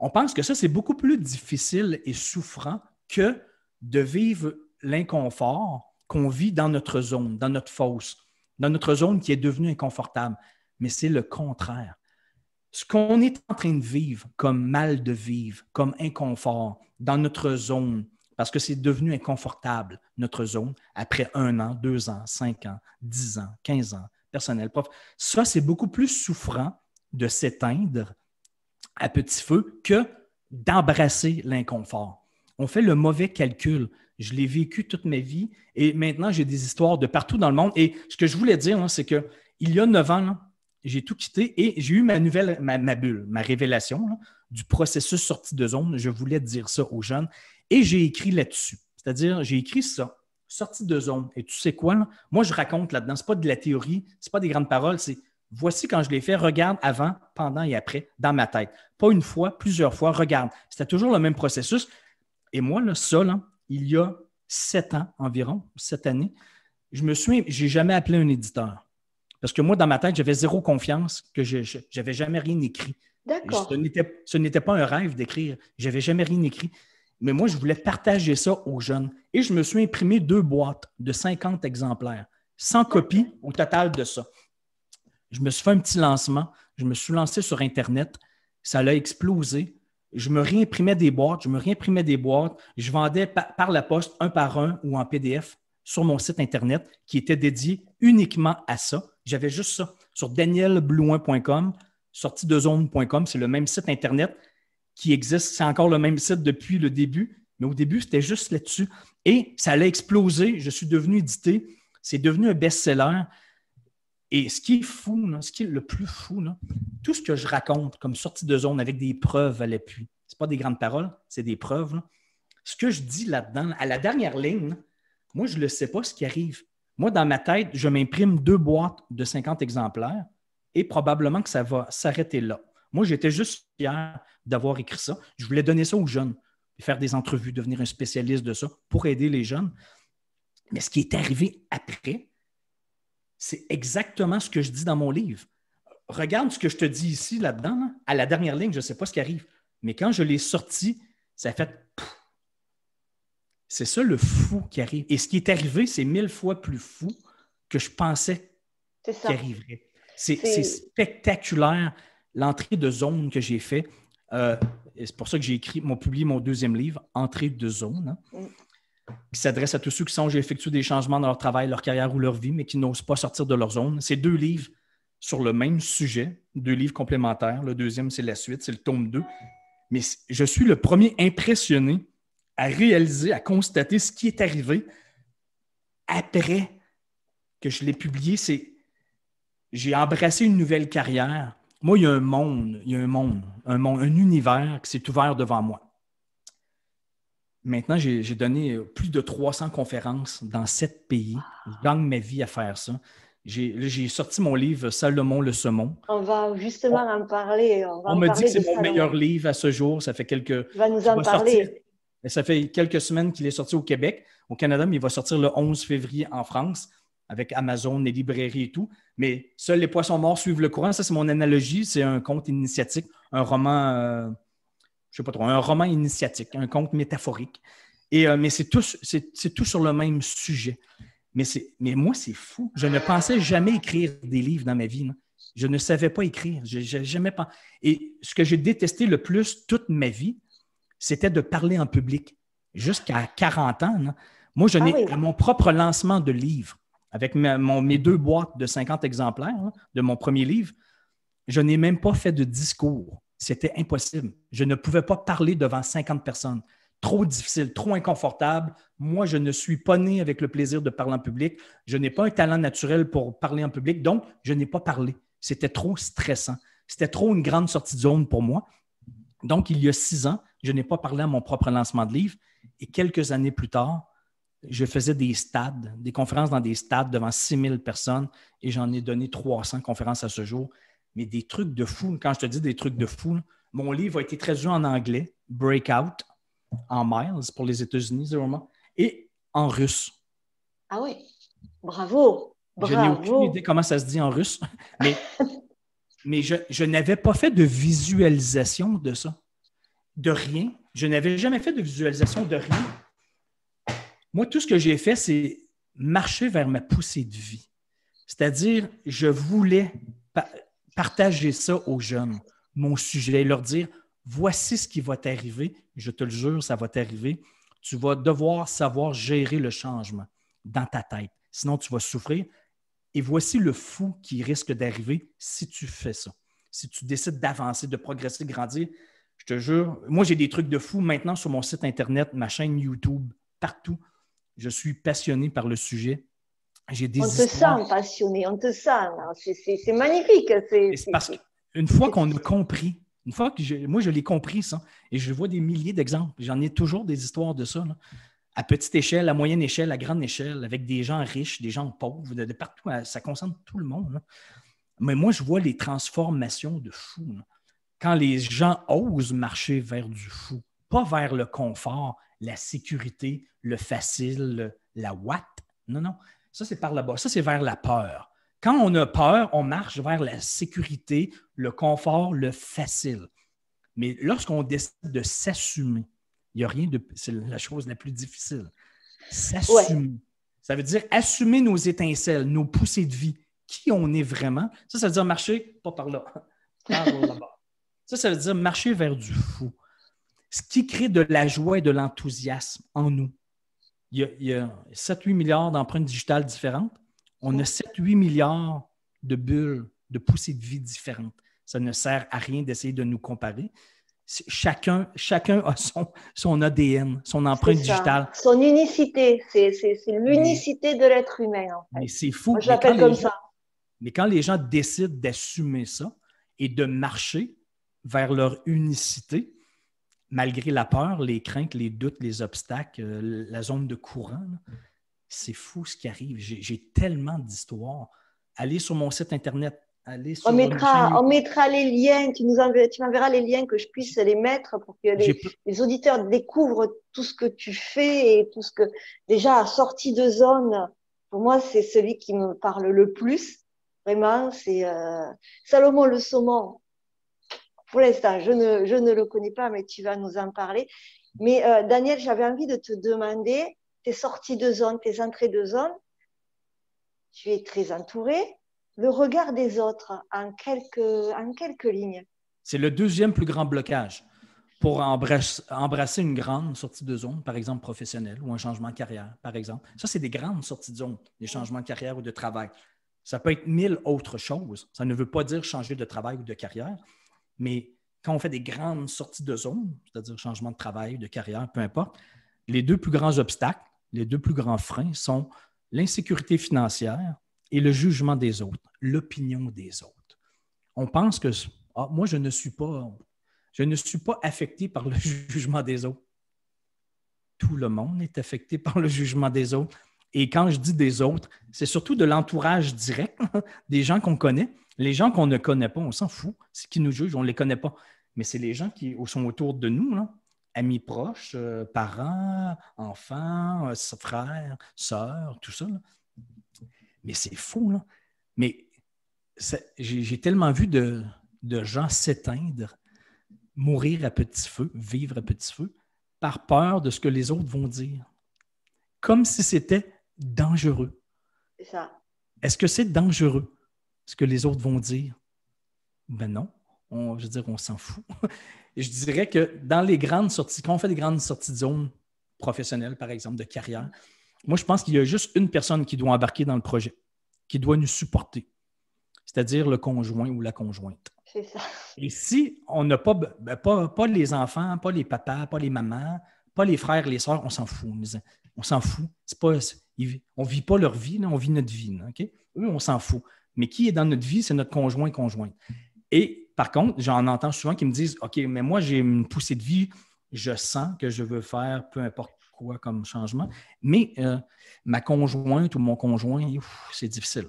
[SPEAKER 2] on pense que ça, c'est beaucoup plus difficile et souffrant que de vivre l'inconfort qu'on vit dans notre zone, dans notre fosse, dans notre zone qui est devenue inconfortable. Mais c'est le contraire. Ce qu'on est en train de vivre comme mal de vivre, comme inconfort, dans notre zone parce que c'est devenu inconfortable, notre zone, après un an, deux ans, cinq ans, dix ans, quinze ans, personnel, prof. Ça, c'est beaucoup plus souffrant de s'éteindre à petit feu que d'embrasser l'inconfort. On fait le mauvais calcul. Je l'ai vécu toute ma vie et maintenant, j'ai des histoires de partout dans le monde. Et ce que je voulais dire, hein, c'est que il y a neuf ans, j'ai tout quitté et j'ai eu ma nouvelle, ma, bulle, ma révélation du processus sortie de zone. Je voulais dire ça aux jeunes et j'ai écrit là-dessus. C'est-à-dire, j'ai écrit ça, sortie de zone. Et tu sais quoi? Moi, je raconte là-dedans. Ce n'est pas de la théorie, ce n'est pas des grandes paroles, c'est voici quand je l'ai fait, regarde avant, pendant et après dans ma tête. Pas une fois, plusieurs fois, regarde. C'était toujours le même processus. Et moi, là, ça, il y a sept ans environ, sept années, je me suis, j'ai jamais appelé un éditeur. Parce que moi, dans ma tête, j'avais zéro confiance, que je n'avais jamais rien écrit. Ce n'était pas un rêve d'écrire. J'avais jamais rien écrit. Mais moi, je voulais partager ça aux jeunes. Et je me suis imprimé deux boîtes de 50 exemplaires, sans copies au total de ça. Je me suis fait un petit lancement. Je me suis lancé sur Internet. Ça l'a explosé. Je me réimprimais des boîtes. Je me réimprimais des boîtes. Je vendais par la poste, un par un ou en PDF sur mon site Internet qui était dédié uniquement à ça. J'avais juste ça sur danielblouin.com, sortie C'est le même site Internet qui existe. C'est encore le même site depuis le début. Mais au début, c'était juste là-dessus. Et ça allait exploser. Je suis devenu édité. C'est devenu un best-seller. Et ce qui est fou, ce qui est le plus fou, tout ce que je raconte comme sortie de zone avec des preuves à l'appui, ce pas des grandes paroles, c'est des preuves. Ce que je dis là-dedans, à la dernière ligne, moi, je ne le sais pas ce qui arrive. Moi, dans ma tête, je m'imprime deux boîtes de 50 exemplaires et probablement que ça va s'arrêter là. Moi, j'étais juste fier d'avoir écrit ça. Je voulais donner ça aux jeunes, faire des entrevues, devenir un spécialiste de ça pour aider les jeunes. Mais ce qui est arrivé après, c'est exactement ce que je dis dans mon livre. Regarde ce que je te dis ici, là-dedans. À la dernière ligne, je ne sais pas ce qui arrive. Mais quand je l'ai sorti, ça a fait c'est ça le fou qui arrive. Et ce qui est arrivé, c'est mille fois plus fou que je pensais
[SPEAKER 1] qui arriverait.
[SPEAKER 2] C'est spectaculaire l'entrée de zone que j'ai fait. Euh, c'est pour ça que j'ai écrit, mon publié mon deuxième livre, Entrée de zone,
[SPEAKER 1] hein, mm.
[SPEAKER 2] qui s'adresse à tous ceux qui sont à effectuer des changements dans leur travail, leur carrière ou leur vie, mais qui n'osent pas sortir de leur zone. C'est deux livres sur le même sujet, deux livres complémentaires. Le deuxième, c'est la suite, c'est le tome 2. Mais je suis le premier impressionné à réaliser, à constater ce qui est arrivé après que je l'ai publié. C'est j'ai embrassé une nouvelle carrière. Moi, il y a un monde, il y a un monde, un monde, un univers qui s'est ouvert devant moi. Maintenant, j'ai donné plus de 300 conférences dans sept pays. Je gagne ma vie à faire ça. J'ai sorti mon livre Salomon le saumon.
[SPEAKER 1] On va justement en parler. On, me dit que c'est mon meilleur
[SPEAKER 2] livre à ce jour. Ça fait quelques. Tu vas nous en parler. Ça fait quelques semaines qu'il est sorti au Québec, au Canada, mais il va sortir le 11 février en France avec Amazon, les librairies et tout. Mais seuls les poissons morts suivent le courant. Ça, c'est mon analogie. C'est un conte initiatique, un roman, euh, je ne sais pas trop, un roman initiatique, un conte métaphorique. Et, euh, mais c'est tout, sur le même sujet. Mais, mais moi, c'est fou. Je ne pensais jamais écrire des livres dans ma vie. Je ne savais pas écrire. Je, jamais pas... Et ce que j'ai détesté le plus toute ma vie, c'était de parler en public. Jusqu'à 40 ans, moi, je ah n'ai à mon propre lancement de livre, avec mes deux boîtes de 50 exemplaires hein, de mon premier livre, je n'ai même pas fait de discours. C'était impossible. Je ne pouvais pas parler devant 50 personnes. Trop difficile, trop inconfortable. Moi, je ne suis pas né avec le plaisir de parler en public. Je n'ai pas un talent naturel pour parler en public, donc je n'ai pas parlé. C'était trop stressant. C'était trop une grande sortie de zone pour moi. Donc, il y a six ans, je n'ai pas parlé à mon propre lancement de livre et quelques années plus tard, je faisais des stades, des conférences dans des stades devant 6000 personnes et j'en ai donné 300 conférences à ce jour. Mais des trucs de fou, quand je te dis des trucs de fou, mon livre a été traduit en anglais, Breakout, en miles pour les États-Unis, et en russe.
[SPEAKER 1] Ah oui, bravo! bravo. Je n'ai aucune idée
[SPEAKER 2] comment ça se dit en russe, mais mais je, n'avais pas fait de visualisation de ça, de rien. Je n'avais jamais fait de visualisation de rien. Moi, tout ce que j'ai fait, c'est marcher vers ma poussée de vie. C'est-à-dire, je voulais partager ça aux jeunes, mon sujet, leur dire, voici ce qui va t'arriver, je te le jure, ça va t'arriver. Tu vas devoir savoir gérer le changement dans ta tête. Sinon, tu vas souffrir. Et voici le fou qui risque d'arriver si tu fais ça. Si tu décides d'avancer, de progresser, de grandir, je te jure, moi j'ai des trucs de fou maintenant sur mon site internet, ma chaîne YouTube, partout. Je suis passionné par le sujet. J'ai des on te sent
[SPEAKER 1] passionné, on te sent. C'est magnifique. C'est parce
[SPEAKER 2] qu'une fois qu'on a compris, une fois que moi je l'ai compris ça, et je vois des milliers d'exemples, j'en ai toujours des histoires de ça à petite échelle, à moyenne échelle, à grande échelle, avec des gens riches, des gens pauvres, de, partout, hein, ça concerne tout le monde. Hein. Mais moi, je vois les transformations de fou. Quand les gens osent marcher vers du fou, pas vers le confort, la sécurité, le facile, la what. Non, non. Ça, c'est par là-bas. Ça, c'est vers la peur. Quand on a peur, on marche vers la sécurité, le confort, le facile. Mais lorsqu'on décide de s'assumer, il n'y a rien de. C'est la chose la plus difficile. S'assumer. Ça veut dire assumer nos étincelles, nos poussées de vie, qui on est vraiment. Ça, ça veut dire marcher, pas par là, par là-bas. Ça, ça veut dire marcher vers du fou. Ce qui crée de la joie et de l'enthousiasme en nous. Il y il y a 7-8 milliards d'empreintes digitales différentes. On a 7-8 milliards de bulles, de poussées de vie différentes. Ça ne sert à rien d'essayer de nous comparer chacun, chacun a son, son ADN, son empreinte digitale.
[SPEAKER 1] Son unicité, c'est l'unicité de l'être humain.
[SPEAKER 2] En c'est fou. comme ça. Mais quand les gens décident d'assumer ça et de marcher vers leur unicité, malgré la peur, les craintes, les doutes, les obstacles, euh, la zone de courant, c'est fou ce qui arrive. J'ai tellement d'histoires. Allez sur mon site Internet, on,
[SPEAKER 1] mettra, les liens, tu, nous m'enverras les liens que je puisse les mettre pour que les, auditeurs découvrent tout ce que tu fais et tout ce que déjà sorti de zone. Pour moi, c'est celui qui me parle le plus. Vraiment, c'est euh, Salomon le saumon. Pour l'instant, je ne, le connais pas, mais tu vas nous en parler. Mais euh, Daniel, j'avais envie de te demander tes sorties de zone, tes entrées de zone. Tu es très entouré, le regard des autres en quelques, en quelques lignes.
[SPEAKER 2] C'est le deuxième plus grand blocage pour embrasser une grande sortie de zone, par exemple professionnelle, ou un changement de carrière, par exemple. Ça, c'est des grandes sorties de zone, des changements de carrière ou de travail. Ça peut être mille autres choses. Ça ne veut pas dire changer de travail ou de carrière, mais quand on fait des grandes sorties de zone, c'est-à-dire changement de travail, de carrière, peu importe, les deux plus grands obstacles, les deux plus grands freins sont l'insécurité financière et le jugement des autres, l'opinion des autres. On pense que ah, moi, je ne suis pas, je ne suis pas affecté par le jugement des autres. Tout le monde est affecté par le jugement des autres. Et quand je dis des autres, c'est surtout de l'entourage direct, des gens qu'on connaît. Les gens qu'on ne connaît pas, on s'en fout. C'est qui nous juge, on ne les connaît pas. Mais c'est les gens qui sont autour de nous, amis proches, euh, parents, enfants, euh, frères, sœurs, tout ça. Mais c'est fou, là. Mais j'ai tellement vu de, gens s'éteindre, mourir à petit feu, vivre à petit feu, par peur de ce que les autres vont dire. Comme si c'était dangereux. C'est ça. Est-ce que c'est dangereux ce que les autres vont dire? Ben non. je veux dire, on s'en fout. je dirais que dans les grandes sorties, quand on fait des grandes sorties de zone professionnelles, par exemple, de carrière, moi, je pense qu'il y a juste une personne qui doit embarquer dans le projet, qui doit nous supporter, c'est-à-dire le conjoint ou la conjointe. C'est ça. Et si on n'a pas, ben, pas, les enfants, pas les papas, pas les mamans, pas les frères, les sœurs, on s'en fout. On s'en fout. pas, on ne vit pas leur vie, on vit notre vie. Eux, on s'en fout. Mais qui est dans notre vie, c'est notre conjoint, conjointe. Et par contre, j'en entends souvent qui me disent OK, mais moi, j'ai une poussée de vie, je sens que je veux faire peu importe quoi comme changement. Mais euh, ma conjointe ou mon conjoint, c'est difficile.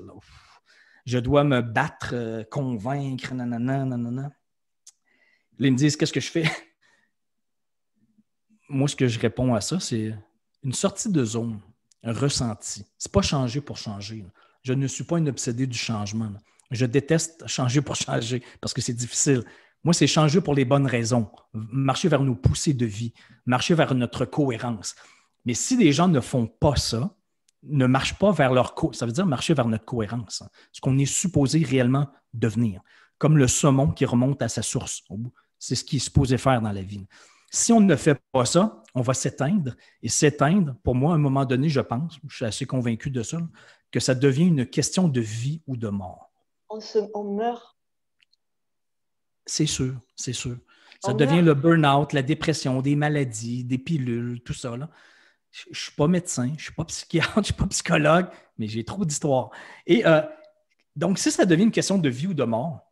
[SPEAKER 2] Je dois me battre, euh, convaincre, nanana, ils me disent qu'est-ce que je fais. Moi, ce que je réponds à ça, c'est une sortie de zone, un ressenti. C'est pas changer pour changer. Je ne suis pas une obsédé du changement. Je déteste changer pour changer parce que c'est difficile. Moi, c'est changer pour les bonnes raisons, marcher vers nos poussées de vie, marcher vers notre cohérence. Mais si les gens ne font pas ça, ne marchent pas vers leur cohérence, ça veut dire marcher vers notre cohérence, ce qu'on est supposé réellement devenir, comme le saumon qui remonte à sa source. C'est ce qu'il est supposé faire dans la vie. Si on ne fait pas ça, on va s'éteindre. Et s'éteindre, pour moi, à un moment donné, je pense, je suis assez convaincu de ça, que ça devient une question de vie ou de mort. On, on meurt c'est sûr, c'est sûr. Ça oh, devient le burn-out, la dépression, des maladies, des pilules, tout ça. Je ne suis pas médecin, je ne suis pas psychiatre, je ne suis pas psychologue, mais j'ai trop d'histoires. Et euh, donc, si ça devient une question de vie ou de mort,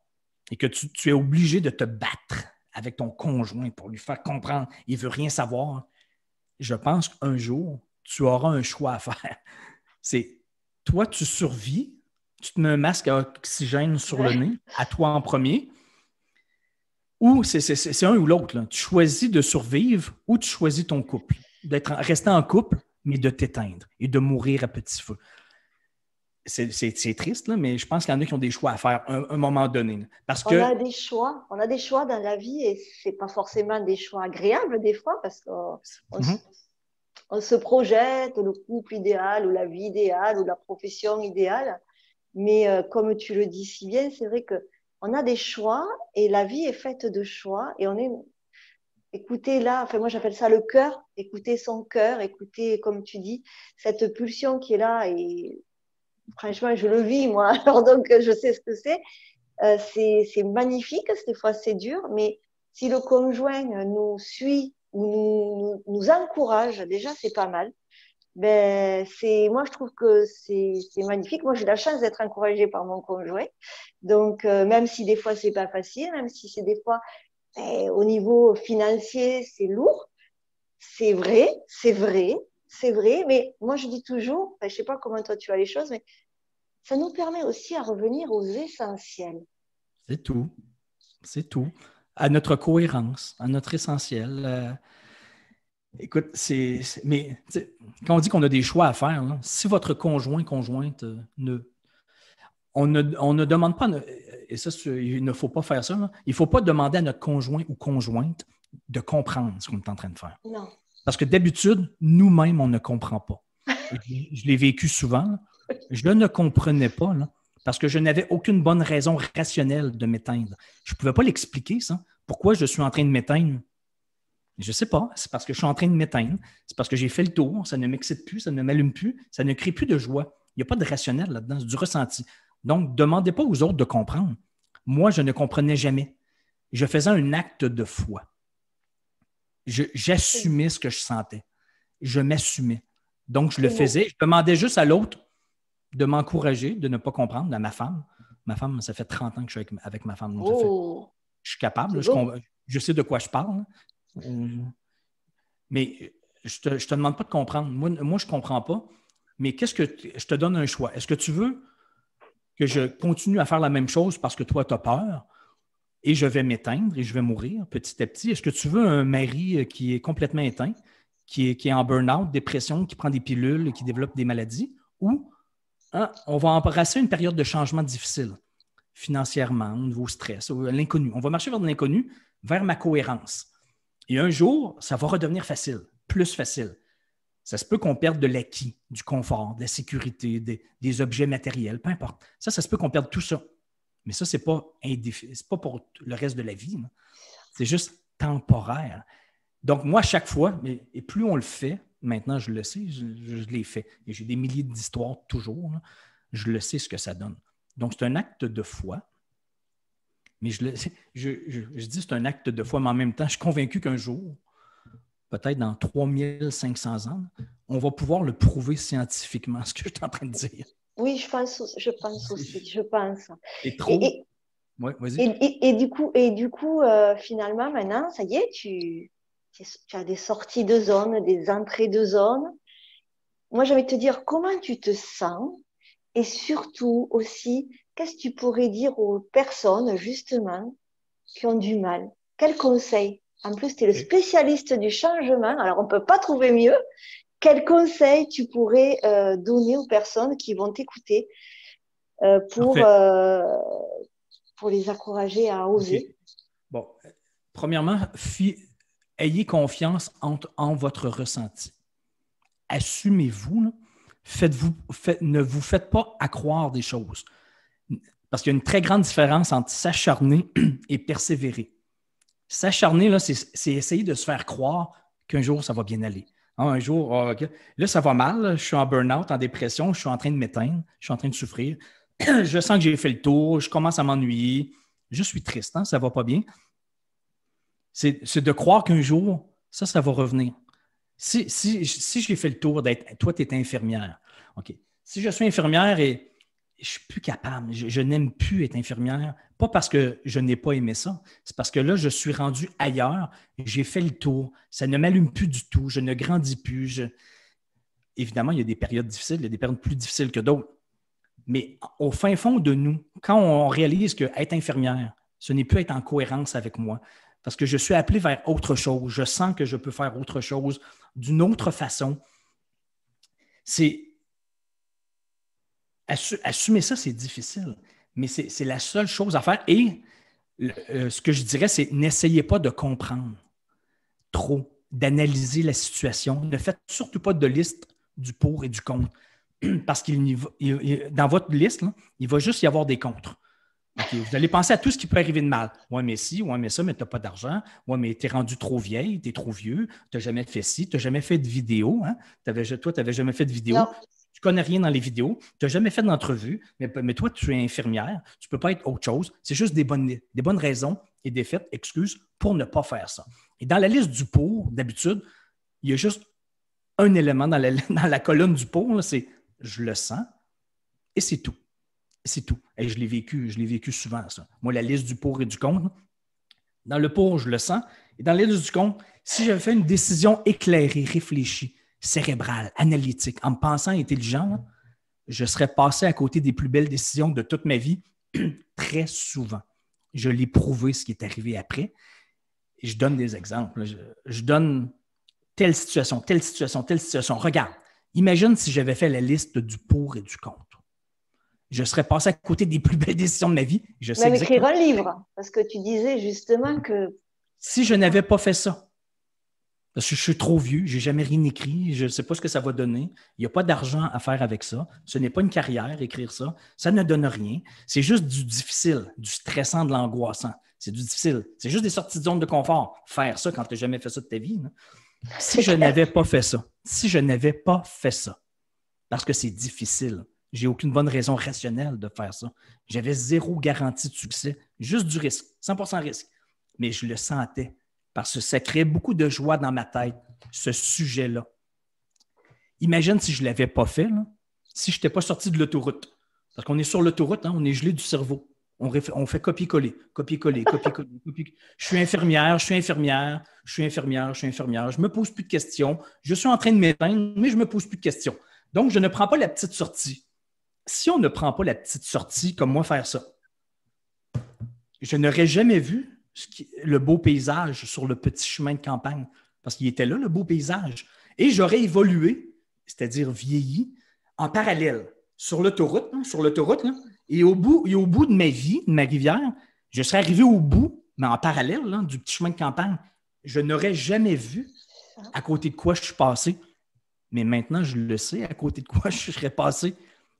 [SPEAKER 2] et que tu, es obligé de te battre avec ton conjoint pour lui faire comprendre, il ne veut rien savoir, je pense qu'un jour, tu auras un choix à faire. C'est toi, tu survis, tu te mets un masque à oxygène sur le nez, à toi en premier, ou c'est un ou l'autre. Tu choisis de survivre ou tu choisis ton couple, d'être rester en couple, mais de t'éteindre et de mourir à petit feu. C'est triste, mais je pense qu'il y en a qui ont des choix à faire à un, moment donné. on a des
[SPEAKER 1] choix. On a des choix dans la vie et ce n'est pas forcément des choix agréables des fois parce qu'on
[SPEAKER 2] mm-hmm.
[SPEAKER 1] se projette le couple idéal ou la vie idéale ou la profession idéale. Mais euh, comme tu le dis si bien, c'est vrai que on a des choix et la vie est faite de choix et on est écoutez là, enfin moi j'appelle ça le cœur, écoutez son cœur, écoutez comme tu dis cette pulsion qui est là et franchement je le vis moi alors donc je sais ce que c'est. Euh, c'est magnifique, des fois c'est dur, mais si le conjoint nous suit ou nous, nous encourage, déjà c'est pas mal ben, c'est moi je trouve que c'est magnifique. Moi j'ai la chance d'être encouragée par mon conjoint. Donc euh, même si des fois c'est pas facile, même si c'est des fois ben, au niveau financier c'est lourd, c'est vrai, c'est vrai, c'est vrai. Mais moi je dis toujours, je ben, je sais pas comment toi tu as les choses, mais ça nous permet aussi à revenir aux essentiels.
[SPEAKER 2] C'est tout, c'est tout, à notre cohérence, à notre essentiel. Euh, Écoute, c'est. Mais quand on dit qu'on a des choix à faire, si votre conjoint, conjointe euh, ne. On ne, on ne demande pas, euh, et ça, il ne faut pas faire ça, il ne faut pas demander à notre conjoint ou conjointe de comprendre ce qu'on est en train de faire. Non. Parce que d'habitude, nous-mêmes, on ne comprend pas. je l'ai vécu souvent. Je ne comprenais pas, parce que je n'avais aucune bonne raison rationnelle de m'éteindre. Je ne pouvais pas l'expliquer, ça. Pourquoi je suis en train de m'éteindre? Je ne sais pas, c'est parce que je suis en train de m'éteindre, c'est parce que j'ai fait le tour, ça ne m'excite plus, ça ne m'allume plus, ça ne crée plus de joie. Il n'y a pas de rationnel là-dedans, c'est du ressenti. Donc, ne demandez pas aux autres de comprendre. Moi, je ne comprenais jamais. Je faisais un acte de foi. J'assumais ce que je sentais. Je m'assumais. Donc, je le faisais. Je demandais juste à l'autre de m'encourager, de ne pas comprendre, à ma femme. Ma femme, ça fait 30 ans que je suis avec, ma femme. Oh! je suis capable, je, sais de quoi je parle. Euh, mais je ne te, demande pas de comprendre. Moi, je ne comprends pas. Mais qu'est-ce que je te donne un choix? Est-ce que tu veux que je continue à faire la même chose parce que toi, tu as peur et je vais m'éteindre et je vais mourir petit à petit? Est-ce que tu veux un mari euh, qui est complètement éteint, qui est, en burn-out, dépression, qui prend des pilules, qui développe des maladies? Ou hein, on va embrasser une période de changement difficile financièrement, au niveau stress, l'inconnu. On va marcher vers l'inconnu, vers ma cohérence. Et un jour, ça va redevenir facile, plus facile. Ça se peut qu'on perde de l'acquis, du confort, de la sécurité, des, objets matériels, peu importe. Ça, ça se peut qu'on perde tout ça. Mais ça, ce n'est pas, pas pour le reste de la vie. C'est juste temporaire. Donc, moi, à chaque fois, et plus on le fait, maintenant, je le sais, je, l'ai fait. Et j'ai des milliers d'histoires toujours. je le sais ce que ça donne. Donc, c'est un acte de foi mais je, le, je, dis c'est un acte de foi, mais en même temps, je suis convaincu qu'un jour, peut-être dans 3500 ans, on va pouvoir le prouver scientifiquement, ce que je suis en train de dire.
[SPEAKER 1] Oui, je pense, je pense aussi, je pense.
[SPEAKER 2] Et trop. Et,
[SPEAKER 1] et, du coup, et du coup euh, finalement, maintenant, ça y est, tu, as des sorties de zone, des entrées de zone. Moi, j'avais te dire comment tu te sens et surtout aussi qu'est-ce que tu pourrais dire aux personnes, justement, qui ont du mal Quel conseil En plus, tu es le spécialiste du changement, alors on ne peut pas trouver mieux. Quel conseil tu pourrais euh, donner aux personnes qui vont t'écouter euh, euh, pour, les encourager à oser
[SPEAKER 2] Bon, premièrement, ayez confiance en, en votre ressenti. Assumez-vous. ne vous faites pas accroire des choses. Parce qu'il y a une très grande différence entre s'acharner et persévérer. S'acharner, là, c'est essayer de se faire croire qu'un jour, ça va bien aller. Hein, un jour, ah, là, ça va mal, je suis en burn-out, en dépression, je suis en train de m'éteindre, je suis en train de souffrir, je sens que j'ai fait le tour, je commence à m'ennuyer, je suis triste, hein, ça ne va pas bien. C'est de croire qu'un jour, ça, ça va revenir. Si, si, si j'ai fait le tour d'être, toi, tu es infirmière, OK. Si je suis infirmière et je suis plus capable, je, n'aime plus être infirmière, pas parce que je n'ai pas aimé ça, c'est parce que là, je suis rendu ailleurs, j'ai fait le tour, ça ne m'allume plus du tout, je ne grandis plus. Évidemment, il y a des périodes difficiles, il y a des périodes plus difficiles que d'autres. Mais au fin fond de nous, quand on réalise que être infirmière, ce n'est plus être en cohérence avec moi, parce que je suis appelé vers autre chose, je sens que je peux faire autre chose d'une autre façon, c'est assumer ça, c'est difficile, mais c'est la seule chose à faire. Et euh, ce que je dirais, c'est n'essayez pas de comprendre trop, d'analyser la situation. Ne faites surtout pas de liste du pour et du contre, parce qu'il dans votre liste, il va juste y avoir des contre. vous allez penser à tout ce qui peut arriver de mal. Ouais, mais si, ouais, mais ça, mais tu n'as pas d'argent. Ouais, mais tu es rendu trop vieille, tu es trop vieux, tu n'as jamais fait ci, tu n'as jamais fait de vidéo. Hein. Avais, toi, tu n'avais jamais fait de vidéo tu ne connais rien dans les vidéos, tu n'as jamais fait d'entrevue, mais, toi, tu es infirmière, tu ne peux pas être autre chose. C'est juste des bonnes, des bonnes raisons et des faits, excuses, pour ne pas faire ça. Et dans la liste du pour, d'habitude, il y a juste un élément dans la, dans la colonne du pour, c'est je le sens et c'est tout. C'est tout. Et je l'ai vécu, je l'ai vécu souvent, ça. Moi, la liste du pour et du contre, dans le pour, je le sens. Et dans la liste du contre, si j'avais fait une décision éclairée, réfléchie, cérébral, analytique. En me pensant intelligent, je serais passé à côté des plus belles décisions de toute ma vie très souvent. Je l'ai prouvé ce qui est arrivé après. je donne des exemples. Je, donne telle situation, telle situation, telle situation. Regarde, imagine si j'avais fait la liste du pour et du contre. Je serais passé à côté des plus belles décisions de ma vie. Je sais écrire un
[SPEAKER 1] livre, parce que tu disais justement que.
[SPEAKER 2] Si je n'avais pas fait ça, parce je suis trop vieux, Je n'ai jamais rien écrit, je ne sais pas ce que ça va donner. Il n'y a pas d'argent à faire avec ça. Ce n'est pas une carrière, écrire ça. Ça ne donne rien. C'est juste du difficile, du stressant, de l'angoissant. C'est du difficile. C'est juste des sorties de zone de confort. Faire ça quand tu n'as jamais fait ça de ta vie. Si je n'avais pas fait ça, si je n'avais pas fait ça, parce que c'est difficile, j'ai aucune bonne raison rationnelle de faire ça. J'avais zéro garantie de succès, juste du risque, 100 risque. Mais je le sentais, parce que ça crée beaucoup de joie dans ma tête, ce sujet-là. Imagine si je ne l'avais pas fait, si je n'étais pas sorti de l'autoroute. Parce qu'on est sur l'autoroute, hein, on est gelé du cerveau. On, fait copier-coller, copier-coller, copier-coller. je suis infirmière, je suis infirmière, je suis infirmière, je suis infirmière. Je ne me pose plus de questions. Je suis en train de m'éteindre, mais je ne me pose plus de questions. Donc, je ne prends pas la petite sortie. Si on ne prend pas la petite sortie, comme moi faire ça, je n'aurais jamais vu le beau paysage sur le petit chemin de campagne, parce qu'il était là, le beau paysage. Et j'aurais évolué, c'est-à-dire vieilli, en parallèle, sur l'autoroute, hein, sur l'autoroute, et au bout, et au bout de ma vie, de ma rivière, je serais arrivé au bout, mais en parallèle du petit chemin de campagne. Je n'aurais jamais vu à côté de quoi je suis passé. Mais maintenant, je le sais, à côté de quoi je serais passé.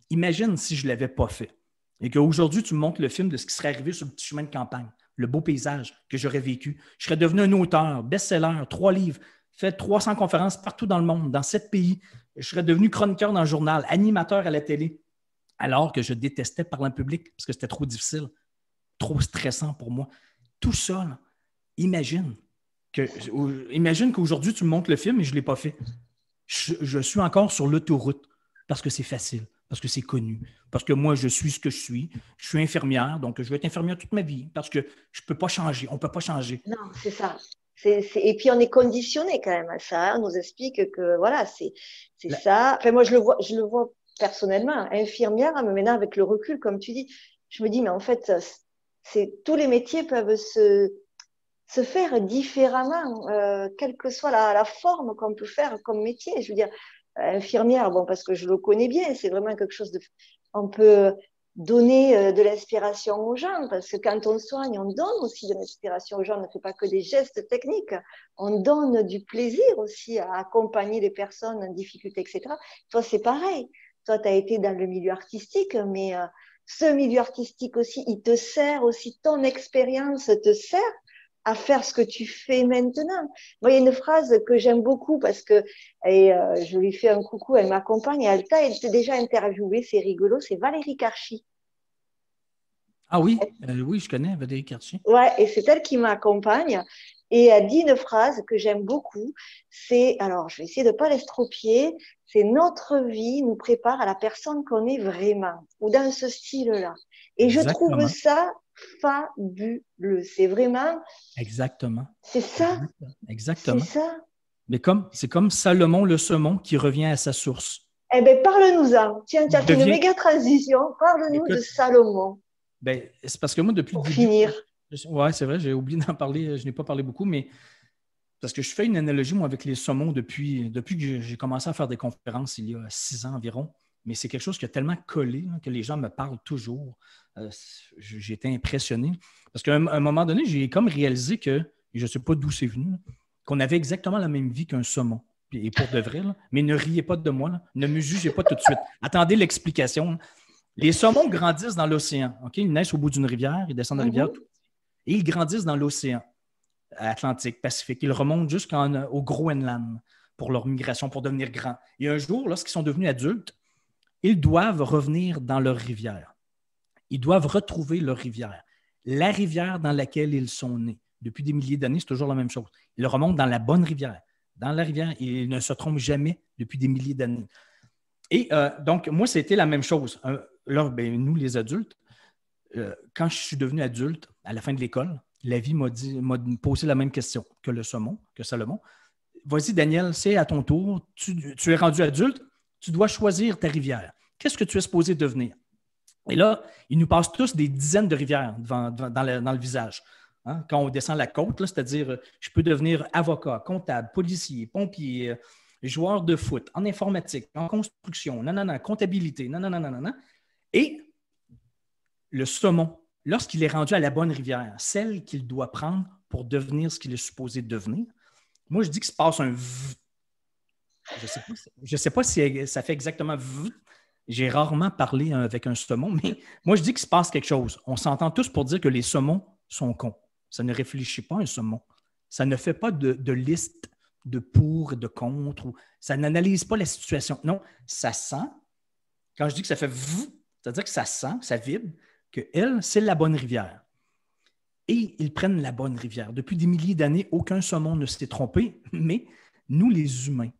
[SPEAKER 2] Imagine si je ne l'avais pas fait. Et qu'aujourd'hui, tu me montres le film de ce qui serait arrivé sur le petit chemin de campagne le beau paysage que j'aurais vécu. Je serais devenu un auteur, best-seller, trois livres, fait 300 conférences partout dans le monde, dans sept pays. Je serais devenu chroniqueur dans le journal, animateur à la télé, alors que je détestais parler en public parce que c'était trop difficile, trop stressant pour moi. Tout ça, imagine. Que, imagine qu'aujourd'hui, tu me montres le film et je ne l'ai pas fait. je suis encore sur l'autoroute parce que c'est facile parce que c'est connu, parce que moi, je suis ce que je suis. Je suis infirmière, donc je vais être infirmière toute ma vie parce que je ne peux pas changer, on ne peut pas changer. Non,
[SPEAKER 1] c'est ça. Et puis on est conditionné quand même à ça. On nous explique que voilà, c'est c'est ça. Enfin, moi, je le vois, je le vois personnellement, infirmière, hein, mais maintenant avec le recul, comme tu dis, je me dis, mais en fait, c'est tous les métiers peuvent se, se faire différemment, euh, quelle que soit la, la forme qu'on peut faire comme métier. Je veux dire, euh, infirmière, bon, parce que je le connais bien, c'est vraiment quelque chose de. On peut donner euh, de l'inspiration aux gens, parce que quand on soigne, on donne aussi de l'inspiration aux gens, on ne fait pas que des gestes techniques, on donne du plaisir aussi à accompagner les personnes en difficulté, etc. Toi, c'est pareil. Toi, tu as été dans le milieu artistique, mais euh, ce milieu artistique aussi, il te sert aussi, ton expérience te sert à faire ce que tu fais maintenant. il y a une phrase que j'aime beaucoup parce que et, euh, je lui fais un coucou, elle m'accompagne, Alta, elle t'a déjà interviewé, c'est rigolo, c'est Valérie Karchi.
[SPEAKER 2] Ah oui, euh, oui, je connais Valérie Karchi.
[SPEAKER 1] Ouais, et c'est elle qui m'accompagne. Et elle dit une phrase que j'aime beaucoup, c'est, alors je vais essayer de ne pas l'estropier, c'est notre vie nous prépare à la personne qu'on est vraiment, ou dans ce style-là. Et je trouve ça fabuleux. C'est vraiment.
[SPEAKER 2] Exactement.
[SPEAKER 1] C'est ça.
[SPEAKER 2] Exactement. C'est ça. Mais comme, c'est comme Salomon le saumon qui revient à sa source.
[SPEAKER 1] Eh bien, parle-nous-en. Tiens, tu as une méga transition. Parle-nous de Salomon.
[SPEAKER 2] Ben, c'est parce que moi, depuis Pour finir. Oui, c'est vrai, j'ai oublié d'en parler. Je n'ai pas parlé beaucoup, mais parce que je fais une analogie, moi, avec les saumons depuis, depuis que j'ai commencé à faire des conférences il y a six ans environ mais c'est quelque chose qui a tellement collé hein, que les gens me parlent toujours. Euh, j'étais j'ai impressionné. Parce qu'à un, moment donné, j'ai comme réalisé que, je ne sais pas d'où c'est venu, qu'on avait exactement la même vie qu'un saumon. Et pour de vrai, mais ne riez pas de moi, ne me jugez pas tout de suite. Attendez l'explication. Les saumons grandissent dans l'océan. Ils naissent au bout d'une rivière, ils descendent dans la rivière, mhm. et ils grandissent dans l'océan Atlantique, Pacifique. Ils remontent jusqu'au Groenland pour leur migration, pour devenir grands. Et un jour, lorsqu'ils sont devenus adultes, ils doivent revenir dans leur rivière. Ils doivent retrouver leur rivière, la rivière dans laquelle ils sont nés. Depuis des milliers d'années, c'est toujours la même chose. Ils remontent dans la bonne rivière. Dans la rivière, ils ne se trompent jamais depuis des milliers d'années. Et euh, donc, moi, c'était la même chose. Euh, là, ben, nous, les adultes, euh, quand je suis devenu adulte, à la fin de l'école, la vie m'a posé la même question que le saumon, que Salomon. Vas-y, Daniel, c'est à ton tour. tu es rendu adulte, tu dois choisir ta rivière. Qu'est-ce que tu es supposé devenir? Et là, il nous passe tous des dizaines de rivières dans, le, visage. Hein. Quand on descend la côte, c'est-à-dire, euh, je peux devenir avocat, comptable, policier, pompier, euh, joueur de foot, en informatique, en construction, non, non, comptabilité, non, non, non, non, non. Et le saumon, lorsqu'il est rendu à la bonne rivière, celle qu'il doit prendre pour devenir ce qu'il est supposé devenir, moi, je dis qu'il se passe un je ne sais, pas si ça fait exactement. J'ai rarement parlé avec un saumon, mais moi, je dis qu'il se passe quelque chose. On s'entend tous pour dire que les saumons sont cons. Ça ne réfléchit pas, un saumon. Ça ne fait pas de, liste de pour et de contre. Ou, ça n'analyse pas la situation. Non, ça sent. Quand je dis que ça fait c'est-à-dire que ça sent, ça vibre, que elle, c'est la bonne rivière. Et ils prennent la bonne rivière. Depuis des milliers d'années, aucun saumon ne s'est trompé, mais nous, les humains,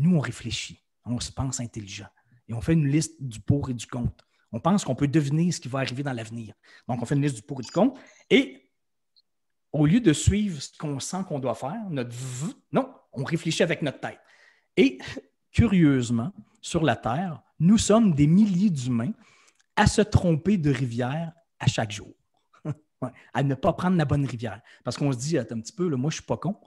[SPEAKER 2] nous, on réfléchit, on se pense intelligent et on fait une liste du pour et du contre. On pense qu'on peut deviner ce qui va arriver dans l'avenir. Donc, on fait une liste du pour et du contre et au lieu de suivre ce qu'on sent qu'on doit faire, notre v... non, on réfléchit avec notre tête. Et curieusement, sur la Terre, nous sommes des milliers d'humains à se tromper de rivière à chaque jour. à ne pas prendre la bonne rivière. Parce qu'on se dit, attends un petit peu, moi, je ne suis pas con,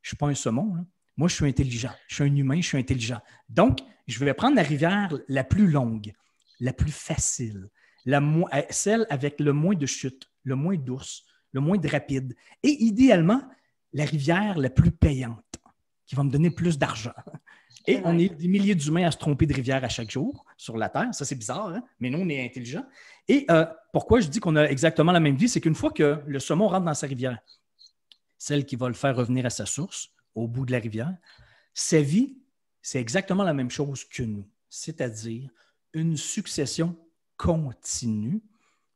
[SPEAKER 2] je ne suis pas un saumon. Là. Moi, je suis intelligent. Je suis un humain, je suis intelligent. Donc, je vais prendre la rivière la plus longue, la plus facile, la euh, celle avec le moins de chutes, le moins d'ours, le moins de rapides. Et idéalement, la rivière la plus payante, qui va me donner plus d'argent. Et on est des milliers d'humains à se tromper de rivière à chaque jour sur la Terre. Ça, c'est bizarre, hein? mais nous, on est intelligents. Et euh, pourquoi je dis qu'on a exactement la même vie, c'est qu'une fois que le saumon rentre dans sa rivière, celle qui va le faire revenir à sa source, au bout de la rivière, sa vie, c'est exactement la même chose que nous, c'est-à-dire une succession continue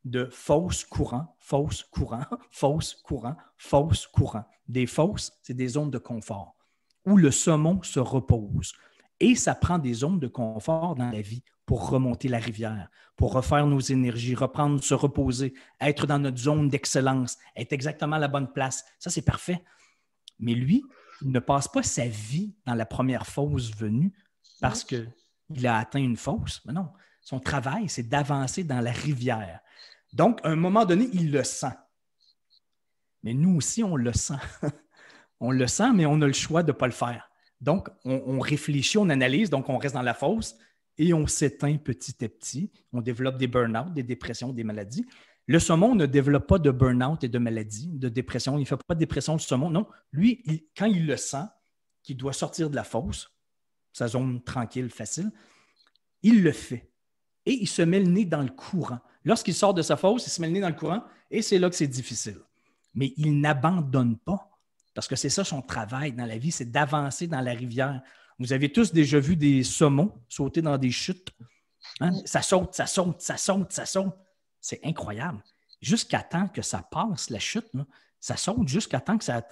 [SPEAKER 2] de fausses courants, fausses courants, fausses courants, fausses courants. Des fausses, c'est des zones de confort où le saumon se repose. Et ça prend des zones de confort dans la vie pour remonter la rivière, pour refaire nos énergies, reprendre, se reposer, être dans notre zone d'excellence, être exactement à la bonne place. Ça, c'est parfait. Mais lui, ne passe pas sa vie dans la première fosse venue parce qu'il a atteint une fosse. Mais non, son travail, c'est d'avancer dans la rivière. Donc, à un moment donné, il le sent. Mais nous aussi, on le sent. on le sent, mais on a le choix de ne pas le faire. Donc, on, on, réfléchit, on analyse, donc on reste dans la fosse et on s'éteint petit à petit. On développe des burn-out, des dépressions, des maladies le saumon ne développe pas de burn-out et de maladie, de dépression. Il ne fait pas de dépression, du saumon. Non, lui, quand il le sent, qu'il doit sortir de la fosse, sa zone tranquille, facile, il le fait. Et il se met le nez dans le courant. Lorsqu'il sort de sa fosse, il se met le nez dans le courant et c'est là que c'est difficile. Mais il n'abandonne pas, parce que c'est ça son travail dans la vie, c'est d'avancer dans la rivière. Vous avez tous déjà vu des saumons sauter dans des chutes. Hein? Ça saute, ça saute, ça saute, ça saute. C'est incroyable. Jusqu'à temps que ça passe, la chute, ça saute jusqu'à temps que ça.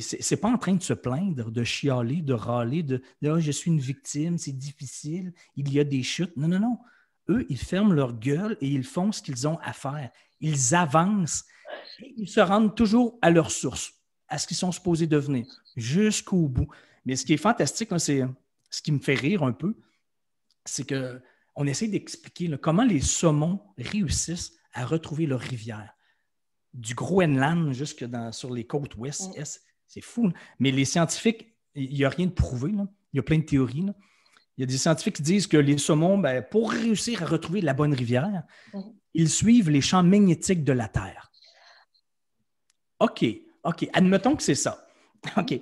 [SPEAKER 2] C'est pas en train de se plaindre, de chialer, de râler, de, là ah, je suis une victime, c'est difficile, il y a des chutes. Non, non, non. Eux, ils ferment leur gueule et ils font ce qu'ils ont à faire. Ils avancent ils se rendent toujours à leur source, à ce qu'ils sont supposés devenir, jusqu'au bout. Mais ce qui est fantastique, hein, c'est ce qui me fait rire un peu, c'est que on essaie d'expliquer comment les saumons réussissent à retrouver leur rivière. Du Groenland jusque sur les côtes ouest, mm. c'est fou. Mais les scientifiques, il n'y a rien de prouvé. Il y a plein de théories. Il y a des scientifiques qui disent que les saumons, ben, pour réussir à retrouver la bonne rivière, mm. ils suivent les champs magnétiques de la Terre. OK, OK. Admettons que c'est ça. OK.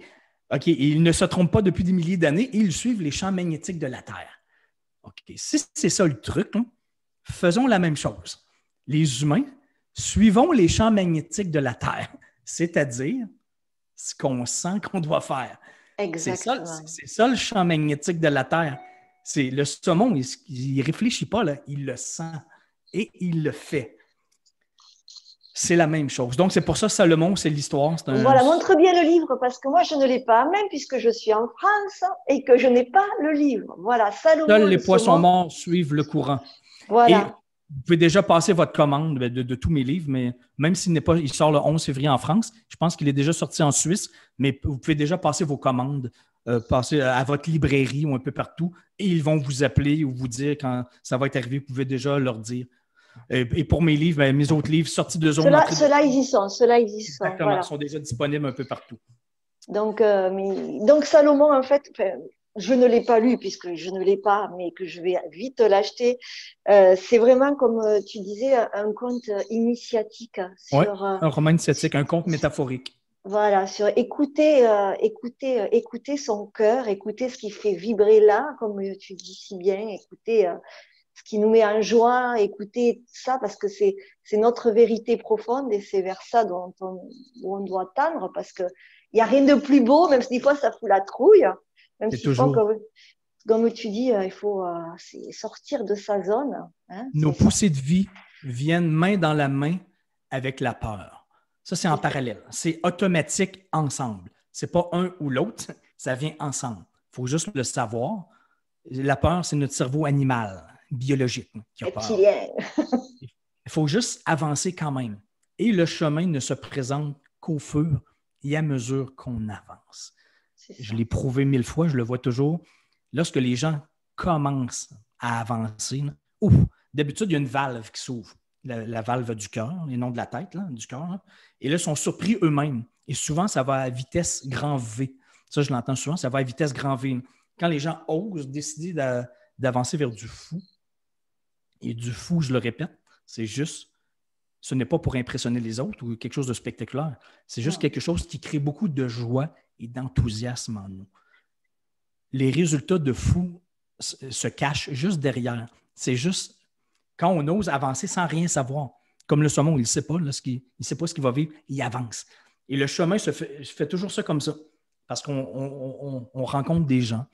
[SPEAKER 2] OK. Ils ne se trompent pas depuis des milliers d'années. Ils suivent les champs magnétiques de la Terre. OK, si c'est ça le truc, faisons la même chose. Les humains, suivons les champs magnétiques de la Terre, c'est-à-dire ce qu'on sent qu'on doit faire.
[SPEAKER 1] Exactement. C'est ça,
[SPEAKER 2] le champ magnétique de la Terre. C'est le saumon, il ne réfléchit pas, il le sent et il le fait c'est la même chose. Donc, c'est pour ça Salomon, c'est l'histoire. Voilà,
[SPEAKER 1] montre bien le livre parce que moi, je ne l'ai pas, même puisque je suis en France et que je n'ai pas le livre. Voilà, Salomon. Seuls les poissons morts
[SPEAKER 2] suivent le courant. Voilà. vous pouvez déjà passer votre commande ben, de, tous mes livres, mais même s'il n'est pas, il sort le 11 février en France, je pense qu'il est déjà sorti en Suisse, mais vous pouvez déjà passer vos commandes, euh, passer à votre librairie ou un peu partout, et ils vont vous appeler ou vous dire quand ça va être arrivé, vous pouvez déjà leur dire euh, et, pour mes livres, ben, mes autres livres sortis de zone. Ceux-là
[SPEAKER 1] ils y sont. ils sont. Exactement. Ils sont
[SPEAKER 2] déjà disponibles un peu partout.
[SPEAKER 1] Donc, euh, donc Salomon, en fait, je ne l'ai pas lu puisque je ne l'ai pas, mais que je vais vite l'acheter. Euh, c'est vraiment, comme tu disais, un conte initiatique. Sur, un
[SPEAKER 2] roman initiatique, un conte métaphorique.
[SPEAKER 1] Voilà, sur écouter, écouter, écouter son cœur, écouter ce qui fait vibrer là, comme tu dis si bien, écouter, ce qui nous met en joie, écouter ça, parce que c'est notre vérité profonde et c'est vers ça dont où on doit tendre, parce qu'il n'y a rien de plus beau, même si des fois ça fout la trouille. Même si comme, tu dis, euh, il faut euh, sortir de sa zone. Hein, Nos
[SPEAKER 2] poussées de vie viennent main dans la main avec la peur. Ça, c'est en parallèle. C'est automatique ensemble. Ce n'est pas un ou l'autre, ça vient ensemble. Il faut juste le savoir. La peur, c'est notre cerveau animal biologique.
[SPEAKER 1] Il
[SPEAKER 2] faut juste avancer quand même. Et le chemin ne se présente qu'au fur et à mesure qu'on avance. Je l'ai prouvé mille fois, je le vois toujours. Lorsque les gens commencent à avancer, d'habitude, il y a une valve qui s'ouvre, la, valve du cœur, les noms de la tête, du cœur. Et là, ils sont surpris eux-mêmes. Et souvent, ça va à vitesse grand V. Ça, je l'entends souvent, ça va à vitesse grand V. Quand les gens osent décider d'avancer vers du fou, et du fou, je le répète. C'est juste, ce n'est pas pour impressionner les autres ou quelque chose de spectaculaire. C'est juste quelque chose qui crée beaucoup de joie et d'enthousiasme en nous. Les résultats de fou se cachent juste derrière. C'est juste quand on ose avancer sans rien savoir. Comme le saumon, il ne sait pas ce sait pas ce qu'il va vivre, il avance. Et le chemin se fait, toujours ça comme ça. Parce qu'on rencontre des gens,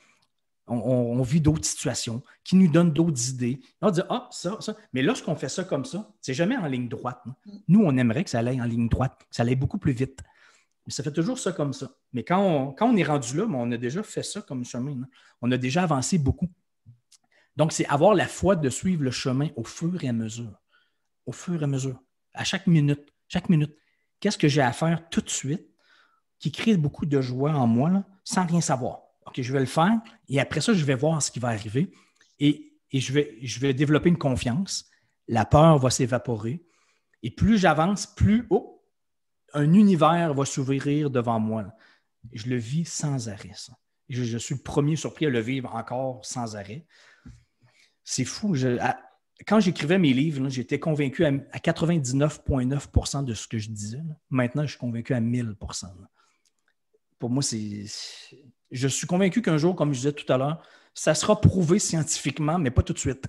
[SPEAKER 2] on, vit d'autres situations qui nous donnent d'autres idées. On dit Ah, ça, ça. Mais lorsqu'on fait ça comme ça, c'est jamais en ligne droite. Hein. Mm. Nous, on aimerait que ça aille en ligne droite, que ça aille beaucoup plus vite. Mais ça fait toujours ça comme ça. Mais quand on, est rendu là, ben, on a déjà fait ça comme chemin. Hein. On a déjà avancé beaucoup. Donc, c'est avoir la foi de suivre le chemin au fur et à mesure. Au fur et à mesure. À chaque minute. Chaque minute. Qu'est-ce que j'ai à faire tout de suite qui crée beaucoup de joie en moi sans rien savoir? OK, je vais le faire et après ça, je vais voir ce qui va arriver et, je, vais, je vais développer une confiance. La peur va s'évaporer et plus j'avance, plus oh, un univers va s'ouvrir devant moi. Je le vis sans arrêt. Je, suis le premier surpris à le vivre encore sans arrêt. C'est fou. quand j'écrivais mes livres, j'étais convaincu à, 99,9 de ce que je disais. Maintenant, je suis convaincu à 1000 Pour moi, c'est je suis convaincu qu'un jour, comme je disais tout à l'heure, ça sera prouvé scientifiquement, mais pas tout de suite.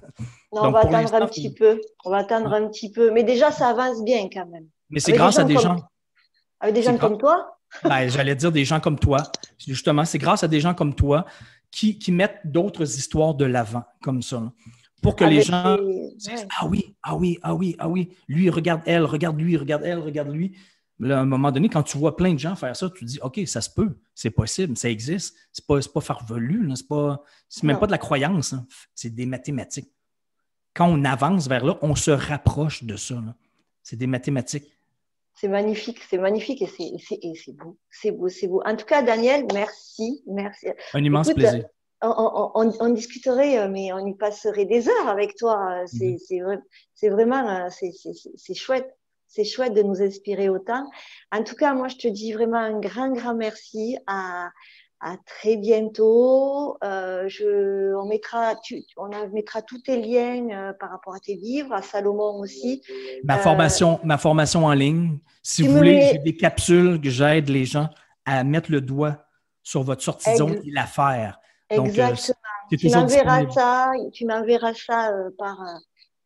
[SPEAKER 1] on va attendre un petit peu. On va attendre un petit peu. Mais déjà, ça avance bien quand même.
[SPEAKER 2] Mais c'est grâce à des gens.
[SPEAKER 1] Avec des gens comme, toi?
[SPEAKER 2] Ben, j'allais dire des gens comme toi. Justement, c'est grâce à des gens comme toi qui, mettent d'autres histoires de l'avant, comme ça. Pour que ah, les gens Ah oui, ah oui, ah oui, ah oui. Lui, regarde elle, regarde lui, regarde elle, regarde lui à un moment donné, quand tu vois plein de gens faire ça, tu te dis OK, ça se peut, c'est possible, ça existe. C'est pas, pas farvelu, Ce n'est même pas de la croyance, hein. c'est des mathématiques. Quand on avance vers là, on se rapproche de ça. C'est des mathématiques.
[SPEAKER 1] C'est magnifique, c'est magnifique et c'est beau. C'est beau, c'est beau. En tout cas, Daniel, merci. merci. Un immense plaisir. Euh, on, discuterait, euh, mais on y passerait des heures avec toi. Euh, mm-hmm. C'est vraiment, c'est chouette c'est chouette de nous inspirer autant. En tout cas, moi, je te dis vraiment un grand, grand merci à, très bientôt. Euh, on mettra, on mettra tous tes liens euh, par rapport à tes livres, à Salomon aussi.
[SPEAKER 2] Ma euh, formation, ma formation en ligne. Si vous voulez, j'ai des capsules que j'aide les gens à mettre le doigt sur votre sortie zone et la faire. Exactement. tu ça,
[SPEAKER 1] tu m'enverras ça par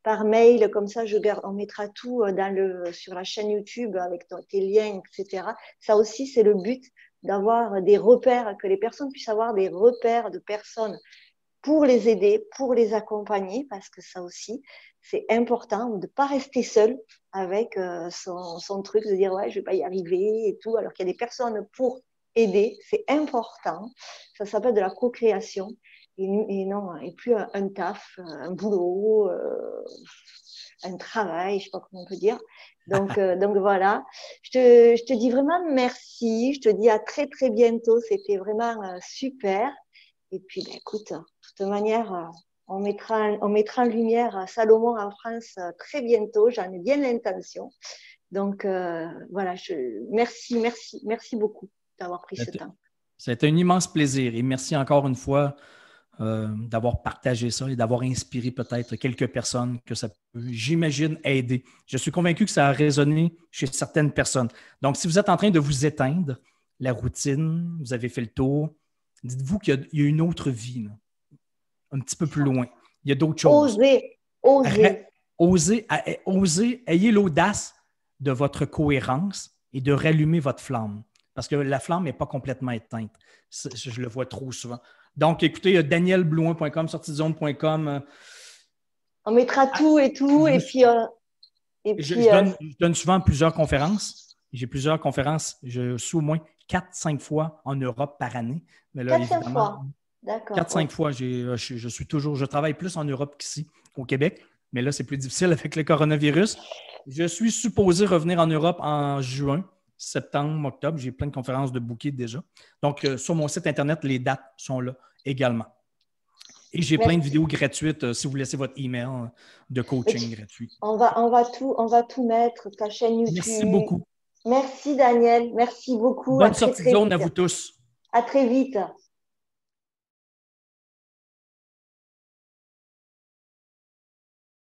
[SPEAKER 1] par mail, comme ça, je on mettra tout euh, sur la chaîne YouTube avec tes liens, etc. Ça aussi, c'est le but d'avoir des repères, que les personnes puissent avoir des repères de personnes pour les aider, pour les accompagner, parce que ça aussi, c'est important de ne pas rester seul avec euh, son, truc, de dire ouais, je ne vais pas y arriver et tout, alors qu'il y a des personnes pour aider, c'est important. Ça s'appelle de la co-création. Et, non, hein, et plus un, taf, un boulot, euh, un travail, je sais pas comment on peut dire. Donc, euh, donc voilà, je te, je te, dis vraiment merci, je te dis à très très bientôt, c'était vraiment euh, super. Et puis, ben, écoute, de toute manière, on mettra, on mettra en lumière Salomon en France très bientôt, j'en ai bien l'intention. Donc voilà, je, merci, merci, merci beaucoup d'avoir pris ce temps.
[SPEAKER 2] Ça un immense plaisir et merci encore une fois euh, d'avoir partagé ça et d'avoir inspiré peut-être quelques personnes que ça peut, j'imagine, aider. Je suis convaincu que ça a résonné chez certaines personnes. Donc, si vous êtes en train de vous éteindre, la routine, vous avez fait le tour, dites-vous qu'il y, a, une autre vie, un petit peu plus loin. Il y a d'autres choses. Osez, osez. Osez, osez, ayez l'audace de votre cohérence et de rallumer votre flamme. Parce que la flamme n'est pas complètement éteinte. Je le vois trop souvent. Donc, écoutez, il y euh, a danielblouin.com, sortiezone.com. Euh,
[SPEAKER 1] On mettra ah. tout et tout. Et puis. Euh, je,
[SPEAKER 2] donne, souvent plusieurs conférences. J'ai plusieurs conférences. Je suis au moins quatre, cinq fois en Europe par année. 4-5 fois.
[SPEAKER 1] D'accord. 4-5
[SPEAKER 2] fois. Je, je, suis toujours. Je travaille plus en Europe qu'ici, au Québec. Mais là, c'est plus difficile avec le coronavirus. Je suis supposé revenir en Europe en juin septembre, octobre. J'ai plein de conférences de bouquets déjà. Donc, euh, sur mon site Internet, les dates sont là également. Et j'ai plein de vidéos gratuites euh, si vous laissez votre email euh, de coaching gratuit.
[SPEAKER 1] On va, on, va tout, on va tout mettre, ta chaîne YouTube. Merci beaucoup. Merci Daniel, merci beaucoup. Bonne sortie de zone à vous tous. À très vite.